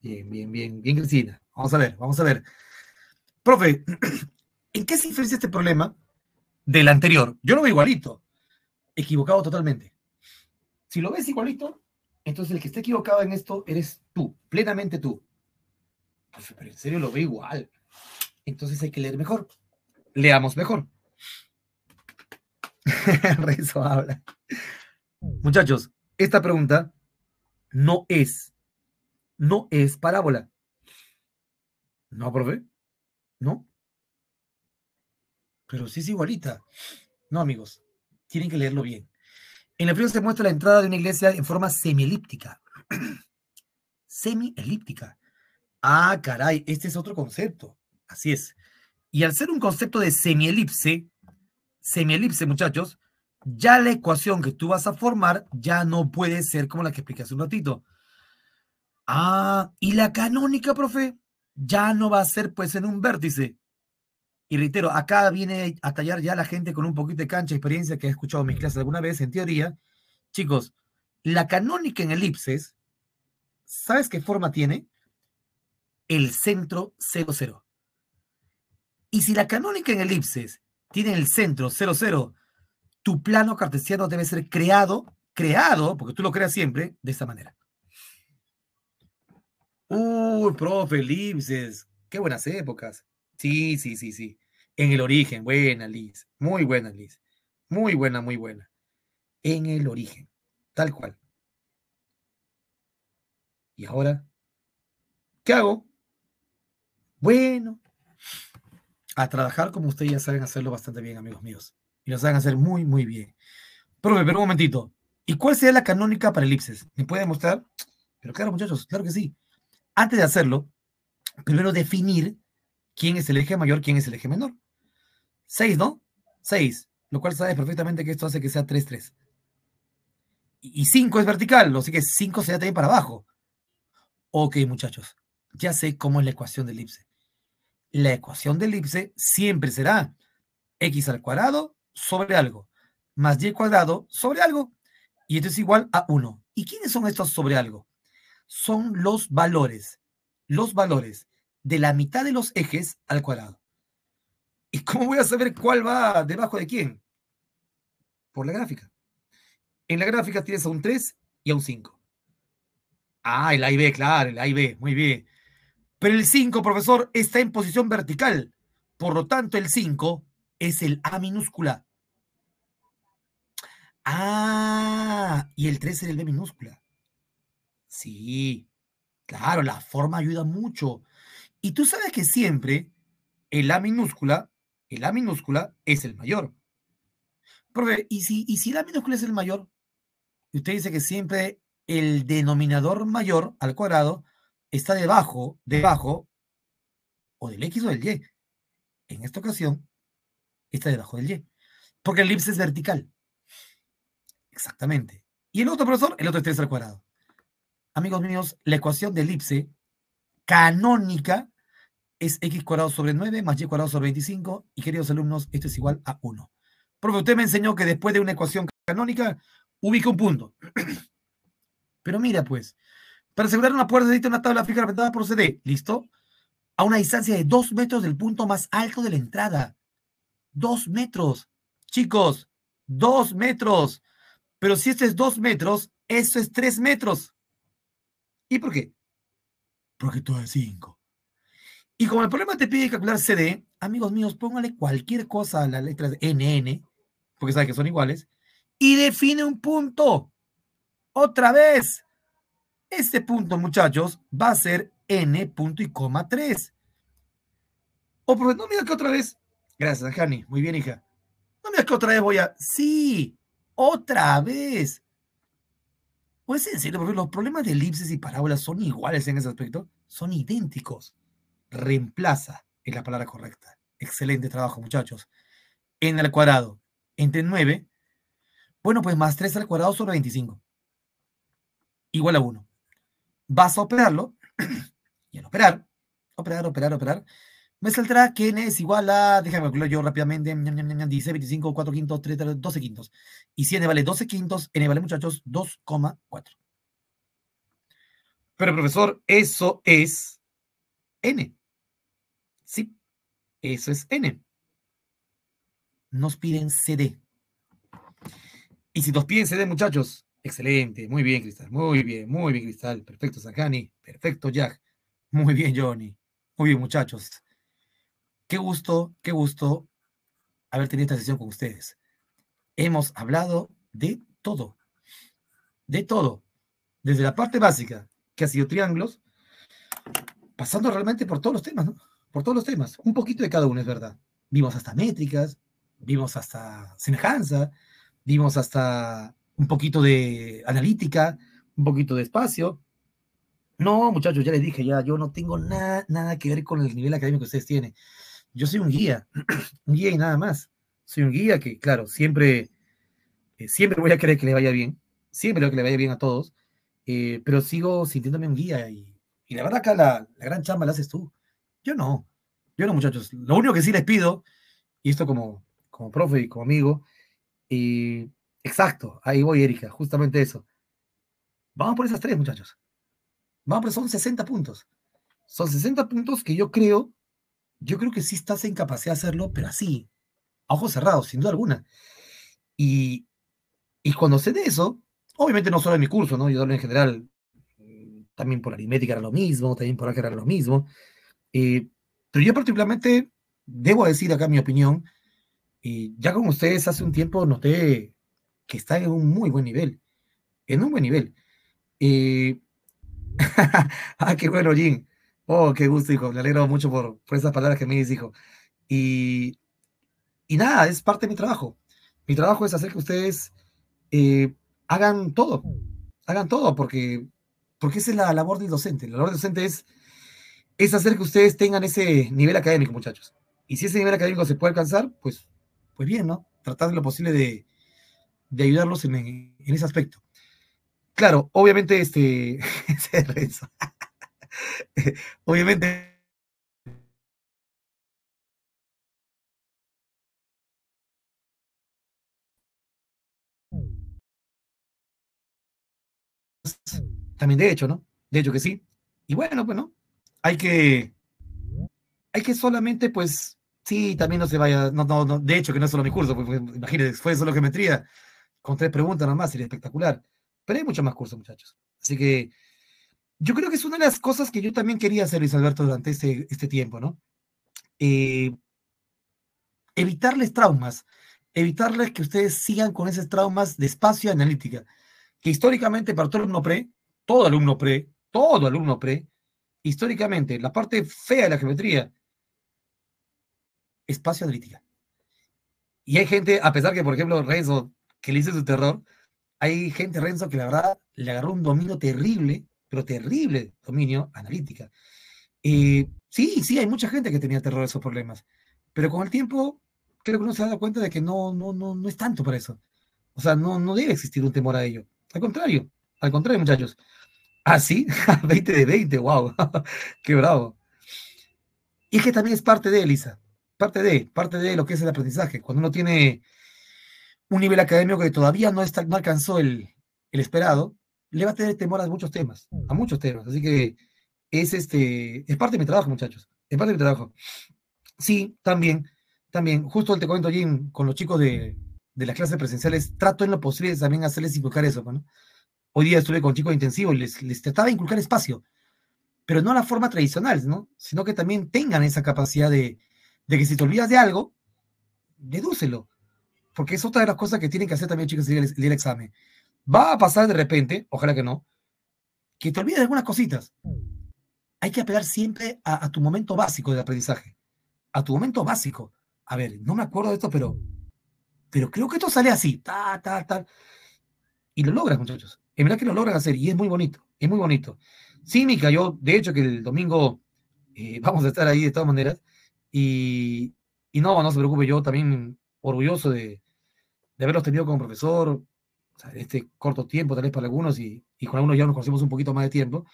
Bien, bien, bien, bien, Cristina. Vamos a ver, vamos a ver. Profe, ¿en qué se diferencia este problema del anterior? Yo lo veo igualito. Equivocado totalmente. Si lo ves igualito, entonces el que esté equivocado en esto eres tú, plenamente tú. Profe, pero en serio lo veo igual. Entonces hay que leer mejor. Leamos mejor. Rezo habla. Muchachos, esta pregunta no es, no es parábola. No, profe, no. Pero sí es igualita. No, amigos, tienen que leerlo bien. En el primera se muestra la entrada de una iglesia en forma semielíptica. semi-elíptica. Ah, caray, este es otro concepto. Así es. Y al ser un concepto de semi semielipse, Semi-elipse, muchachos, ya la ecuación que tú vas a formar ya no puede ser como la que expliqué hace un ratito. Ah, y la canónica, profe, ya no va a ser pues en un vértice. Y reitero, acá viene a tallar ya la gente con un poquito de cancha, experiencia que ha escuchado mis clases alguna vez en teoría. Chicos, la canónica en elipses, ¿sabes qué forma tiene? El centro 0. Y si la canónica en elipses tiene el centro cero, cero. tu plano cartesiano debe ser creado, creado, porque tú lo creas siempre, de esta manera. Uy, profe, Lipses! Qué buenas épocas. Sí, sí, sí, sí. En el origen, buena, Liz. Muy buena, Liz. Muy buena, muy buena. En el origen, tal cual. ¿Y ahora? ¿Qué hago? Bueno, a trabajar como ustedes ya saben hacerlo bastante bien, amigos míos. Y lo saben hacer muy, muy bien. Profe, pero un momentito. ¿Y cuál sería la canónica para elipses? ¿Me puede mostrar? Pero claro, muchachos, claro que sí. Antes de hacerlo, primero definir quién es el eje mayor, quién es el eje menor. seis ¿no? seis lo cual sabes perfectamente que esto hace que sea 3, 3. Y 5 es vertical, así que 5 sería también para abajo. Ok, muchachos, ya sé cómo es la ecuación de elipse la ecuación de elipse siempre será x al cuadrado sobre algo, más y al cuadrado sobre algo, y esto es igual a 1. ¿Y quiénes son estos sobre algo? Son los valores, los valores de la mitad de los ejes al cuadrado. ¿Y cómo voy a saber cuál va debajo de quién? Por la gráfica. En la gráfica tienes a un 3 y a un 5. Ah, el A y B, claro, el A y B, muy bien. Pero el 5, profesor, está en posición vertical. Por lo tanto, el 5 es el A minúscula. Ah, y el 3 es el B minúscula. Sí, claro, la forma ayuda mucho. Y tú sabes que siempre el A minúscula, el A minúscula es el mayor. Profe, ¿y si, y si la minúscula es el mayor? Y usted dice que siempre el denominador mayor al cuadrado está debajo, debajo, o del X o del Y. En esta ocasión, está debajo del Y. Porque el elipse es vertical. Exactamente. Y el otro, profesor, el otro es 3 al cuadrado. Amigos míos, la ecuación de elipse canónica es x cuadrado sobre 9 más y cuadrado sobre 25. Y queridos alumnos, esto es igual a 1. Porque usted me enseñó que después de una ecuación canónica, ubica un punto. Pero mira, pues, para asegurar una puerta necesita una tabla fija representada por CD. ¿Listo? A una distancia de dos metros del punto más alto de la entrada. Dos metros. Chicos, dos metros. Pero si esto es dos metros, eso es tres metros. ¿Y por qué? Porque todo es cinco. Y como el problema te pide calcular CD, amigos míos, póngale cualquier cosa a las letras NN, porque sabes que son iguales, y define un punto. Otra vez, este punto, muchachos, va a ser n punto y coma 3. O no mira que otra vez. Gracias, Jani. Muy bien, hija. No mira que otra vez voy a. Sí, otra vez. Pues en serio, los problemas de elipses y parábolas son iguales en ese aspecto. Son idénticos. Reemplaza es la palabra correcta. Excelente trabajo, muchachos. N al cuadrado entre 9. Bueno, pues más 3 al cuadrado sobre 25. Igual a 1 vas a operarlo, y al operar, operar, operar, operar, me saldrá que n es igual a, déjame calcular yo rápidamente, dice 25, 4 quintos, 3, 3, 12 quintos. Y si n vale 12 quintos, n vale, muchachos, 2,4. Pero profesor, eso es n. Sí, eso es n. Nos piden CD. Y si nos piden CD, muchachos, Excelente, muy bien, Cristal, muy bien, muy bien, Cristal. Perfecto, Zakani. perfecto, Jack. Muy bien, Johnny. Muy bien, muchachos. Qué gusto, qué gusto haber tenido esta sesión con ustedes. Hemos hablado de todo, de todo, desde la parte básica, que ha sido triángulos, pasando realmente por todos los temas, ¿no? Por todos los temas, un poquito de cada uno, es verdad. Vimos hasta métricas, vimos hasta semejanza, vimos hasta un poquito de analítica, un poquito de espacio. No, muchachos, ya les dije, ya yo no tengo nada, que ver con el nivel académico que ustedes tienen. Yo soy un guía, un guía y nada más. Soy un guía que, claro, siempre, eh, siempre voy a querer que le vaya bien, siempre querer que le vaya bien a todos, eh, pero sigo sintiéndome un guía y, la verdad acá la, gran chamba la haces tú. Yo no, yo no, muchachos. Lo único que sí les pido, y esto como, como profe y como amigo, eh, Exacto, ahí voy, Erika, justamente eso. Vamos por esas tres, muchachos. Vamos por, son 60 puntos. Son 60 puntos que yo creo, yo creo que sí estás en capacidad de hacerlo, pero así, a ojos cerrados, sin duda alguna. Y, y cuando sé de eso, obviamente no solo en mi curso, ¿no? Yo hablo en general, mm, también por aritmética era lo mismo, también por acá era lo mismo. Eh, pero yo particularmente, debo decir acá mi opinión, y ya con ustedes hace un tiempo noté que está en un muy buen nivel, en un buen nivel. ah, qué bueno, Jim. Oh, qué gusto, hijo. Me alegro mucho por, por esas palabras que me dices, hijo. Y, y nada, es parte de mi trabajo. Mi trabajo es hacer que ustedes eh, hagan todo, hagan todo, porque, porque esa es la labor del docente. La labor del docente es, es hacer que ustedes tengan ese nivel académico, muchachos. Y si ese nivel académico se puede alcanzar, pues, pues bien, ¿no? Tratar de lo posible de, de ayudarlos en, ese aspecto. Claro, obviamente, este, obviamente también de hecho, ¿no? De hecho que sí. Y bueno, pues no. Hay que hay que solamente pues sí, también no se vaya, no no, no de hecho que no es solo mi curso, pues, pues imagínense, fue solo geometría, con tres preguntas nomás, sería espectacular. Pero hay muchos más cursos, muchachos. Así que yo creo que es una de las cosas que yo también quería hacer, Luis Alberto, durante este, este tiempo, ¿no? Eh, evitarles traumas, evitarles que ustedes sigan con esos traumas de espacio analítica, que históricamente para todo alumno pre, todo alumno pre, todo alumno pre, históricamente la parte fea de la geometría, espacio analítica. Y hay gente, a pesar que, por ejemplo, Rezo que le hice su terror, hay gente, Renzo, que la verdad le agarró un dominio terrible, pero terrible dominio analítica. Eh, sí, sí, hay mucha gente que tenía terror a esos problemas, pero con el tiempo creo que uno se ha dado cuenta de que no, no, no, no es tanto para eso. O sea, no, no debe existir un temor a ello. Al contrario, al contrario, muchachos. Ah, sí, 20 de 20, wow, qué bravo. Y es que también es parte de, Elisa, parte de, parte de lo que es el aprendizaje. Cuando uno tiene un nivel académico que todavía no, está, alcanzó el, esperado, le va a tener temor a muchos temas, a muchos temas. Así que es, este, es parte de mi trabajo, muchachos, es parte de mi trabajo. Sí, también, también, justo te comento, Jim, con los chicos de, de las clases presenciales, trato en lo posible también hacerles inculcar eso. ¿no? Hoy día estuve con chicos intensivos y les, trataba de inculcar espacio, pero no la forma tradicional, ¿no? sino que también tengan esa capacidad de, de que si te olvidas de algo, dedúcelo porque es otra de las cosas que tienen que hacer también, chicos, el, el examen. Va a pasar de repente, ojalá que no, que te olvides de algunas cositas. Hay que apelar siempre a, tu momento básico del aprendizaje. A tu momento básico. A ver, no me acuerdo de esto, pero, pero creo que esto sale así, tal, tal, tal. Y lo logras muchachos. En verdad que lo logran hacer y es muy bonito, es muy bonito. Sí, Mica, yo, de hecho, que el domingo eh, vamos a estar ahí de todas maneras. y no, no se preocupe, yo también orgulloso de, de haberlos tenido como profesor, este corto tiempo, tal vez para algunos, y, con algunos ya nos conocemos un poquito más de tiempo,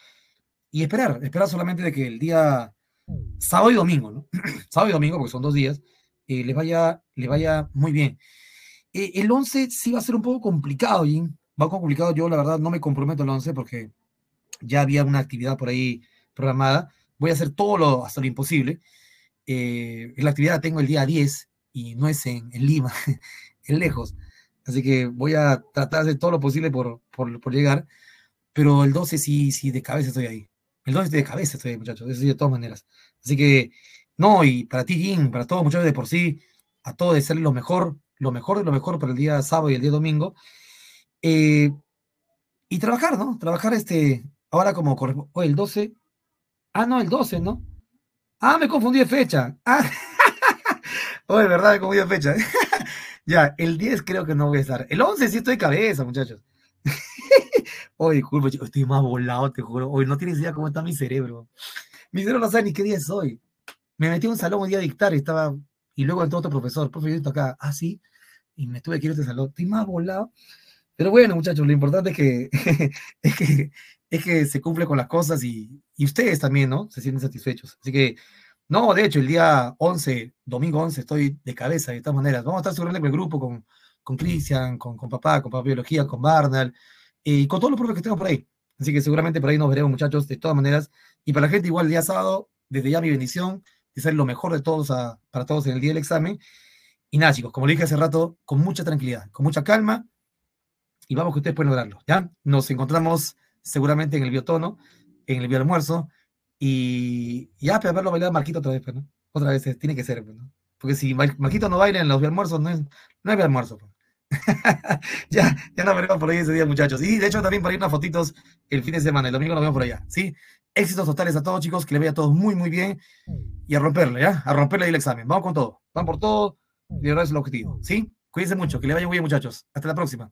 y esperar, esperar solamente de que el día sábado y domingo, ¿no? sábado y domingo, porque son dos días, eh, les, vaya, les vaya muy bien. Eh, el 11 sí va a ser un poco complicado, Jim, va un poco complicado, yo la verdad no me comprometo al 11 porque ya había una actividad por ahí programada, voy a hacer todo lo, hasta lo imposible. Eh, la actividad la tengo el día 10 y no es en Lima, es lejos. Así que voy a tratar de hacer todo lo posible por, por, por llegar. Pero el 12 sí, sí, de cabeza estoy ahí. El 12 de cabeza estoy ahí, muchachos. de todas maneras. Así que, no, y para ti, Jim, para todos, muchachos, de por sí, a todos de ser lo mejor, lo mejor de lo mejor para el día sábado y el día domingo. Eh, y trabajar, ¿no? Trabajar este, ahora como corresponde. el 12. Ah, no, el 12, ¿no? Ah, me confundí de fecha. Ah, de verdad, me confundí de fecha. Ya, el 10 creo que no voy a estar. El 11 sí estoy cabeza, muchachos. Hoy disculpen, estoy más volado, te juro. Hoy no tienes idea cómo está mi cerebro. Mi cerebro no sabe ni qué día es hoy. Me metí a un salón un día a dictar y estaba. Y luego entró otro profesor, profe, yo estoy acá, ah, sí. Y me tuve que ir a este salón. Estoy más volado. Pero bueno, muchachos, lo importante es que, es que, es que se cumple con las cosas y, y ustedes también, ¿no? Se sienten satisfechos. Así que no, de hecho, el día 11, domingo 11, estoy de cabeza de todas maneras. Vamos a estar seguramente con el grupo, con, Cristian, con, papá, con papá biología, con Barnal y eh, con todos los profes que tengo por ahí. Así que seguramente por ahí nos veremos, muchachos, de todas maneras. Y para la gente, igual el día sábado, desde ya mi bendición, de ser lo mejor de todos para todos en el día del examen. Y nada, chicos, como le dije hace rato, con mucha tranquilidad, con mucha calma, y vamos que ustedes pueden lograrlo, ¿ya? Nos encontramos seguramente en el biotono, en el bioalmuerzo, y ya, pero verlo bailar Marquito otra vez, pues, ¿no? Otra vez, tiene que ser, pues, ¿no? Porque si Marquito no baila en los almuerzos, no, es, no almuerzo. Pues. ya, ya nos veremos por ahí ese día, muchachos. Y de hecho, también para irnos unas fotitos el fin de semana, el domingo nos vemos por allá, ¿sí? Éxitos totales a todos, chicos, que les vaya a todos muy, muy bien. Y a romperle, ¿ya? A romperle ahí el examen. Vamos con todo. Van por todo. Y ahora es el objetivo, ¿sí? Cuídense mucho, que le vaya muy bien, muchachos. Hasta la próxima.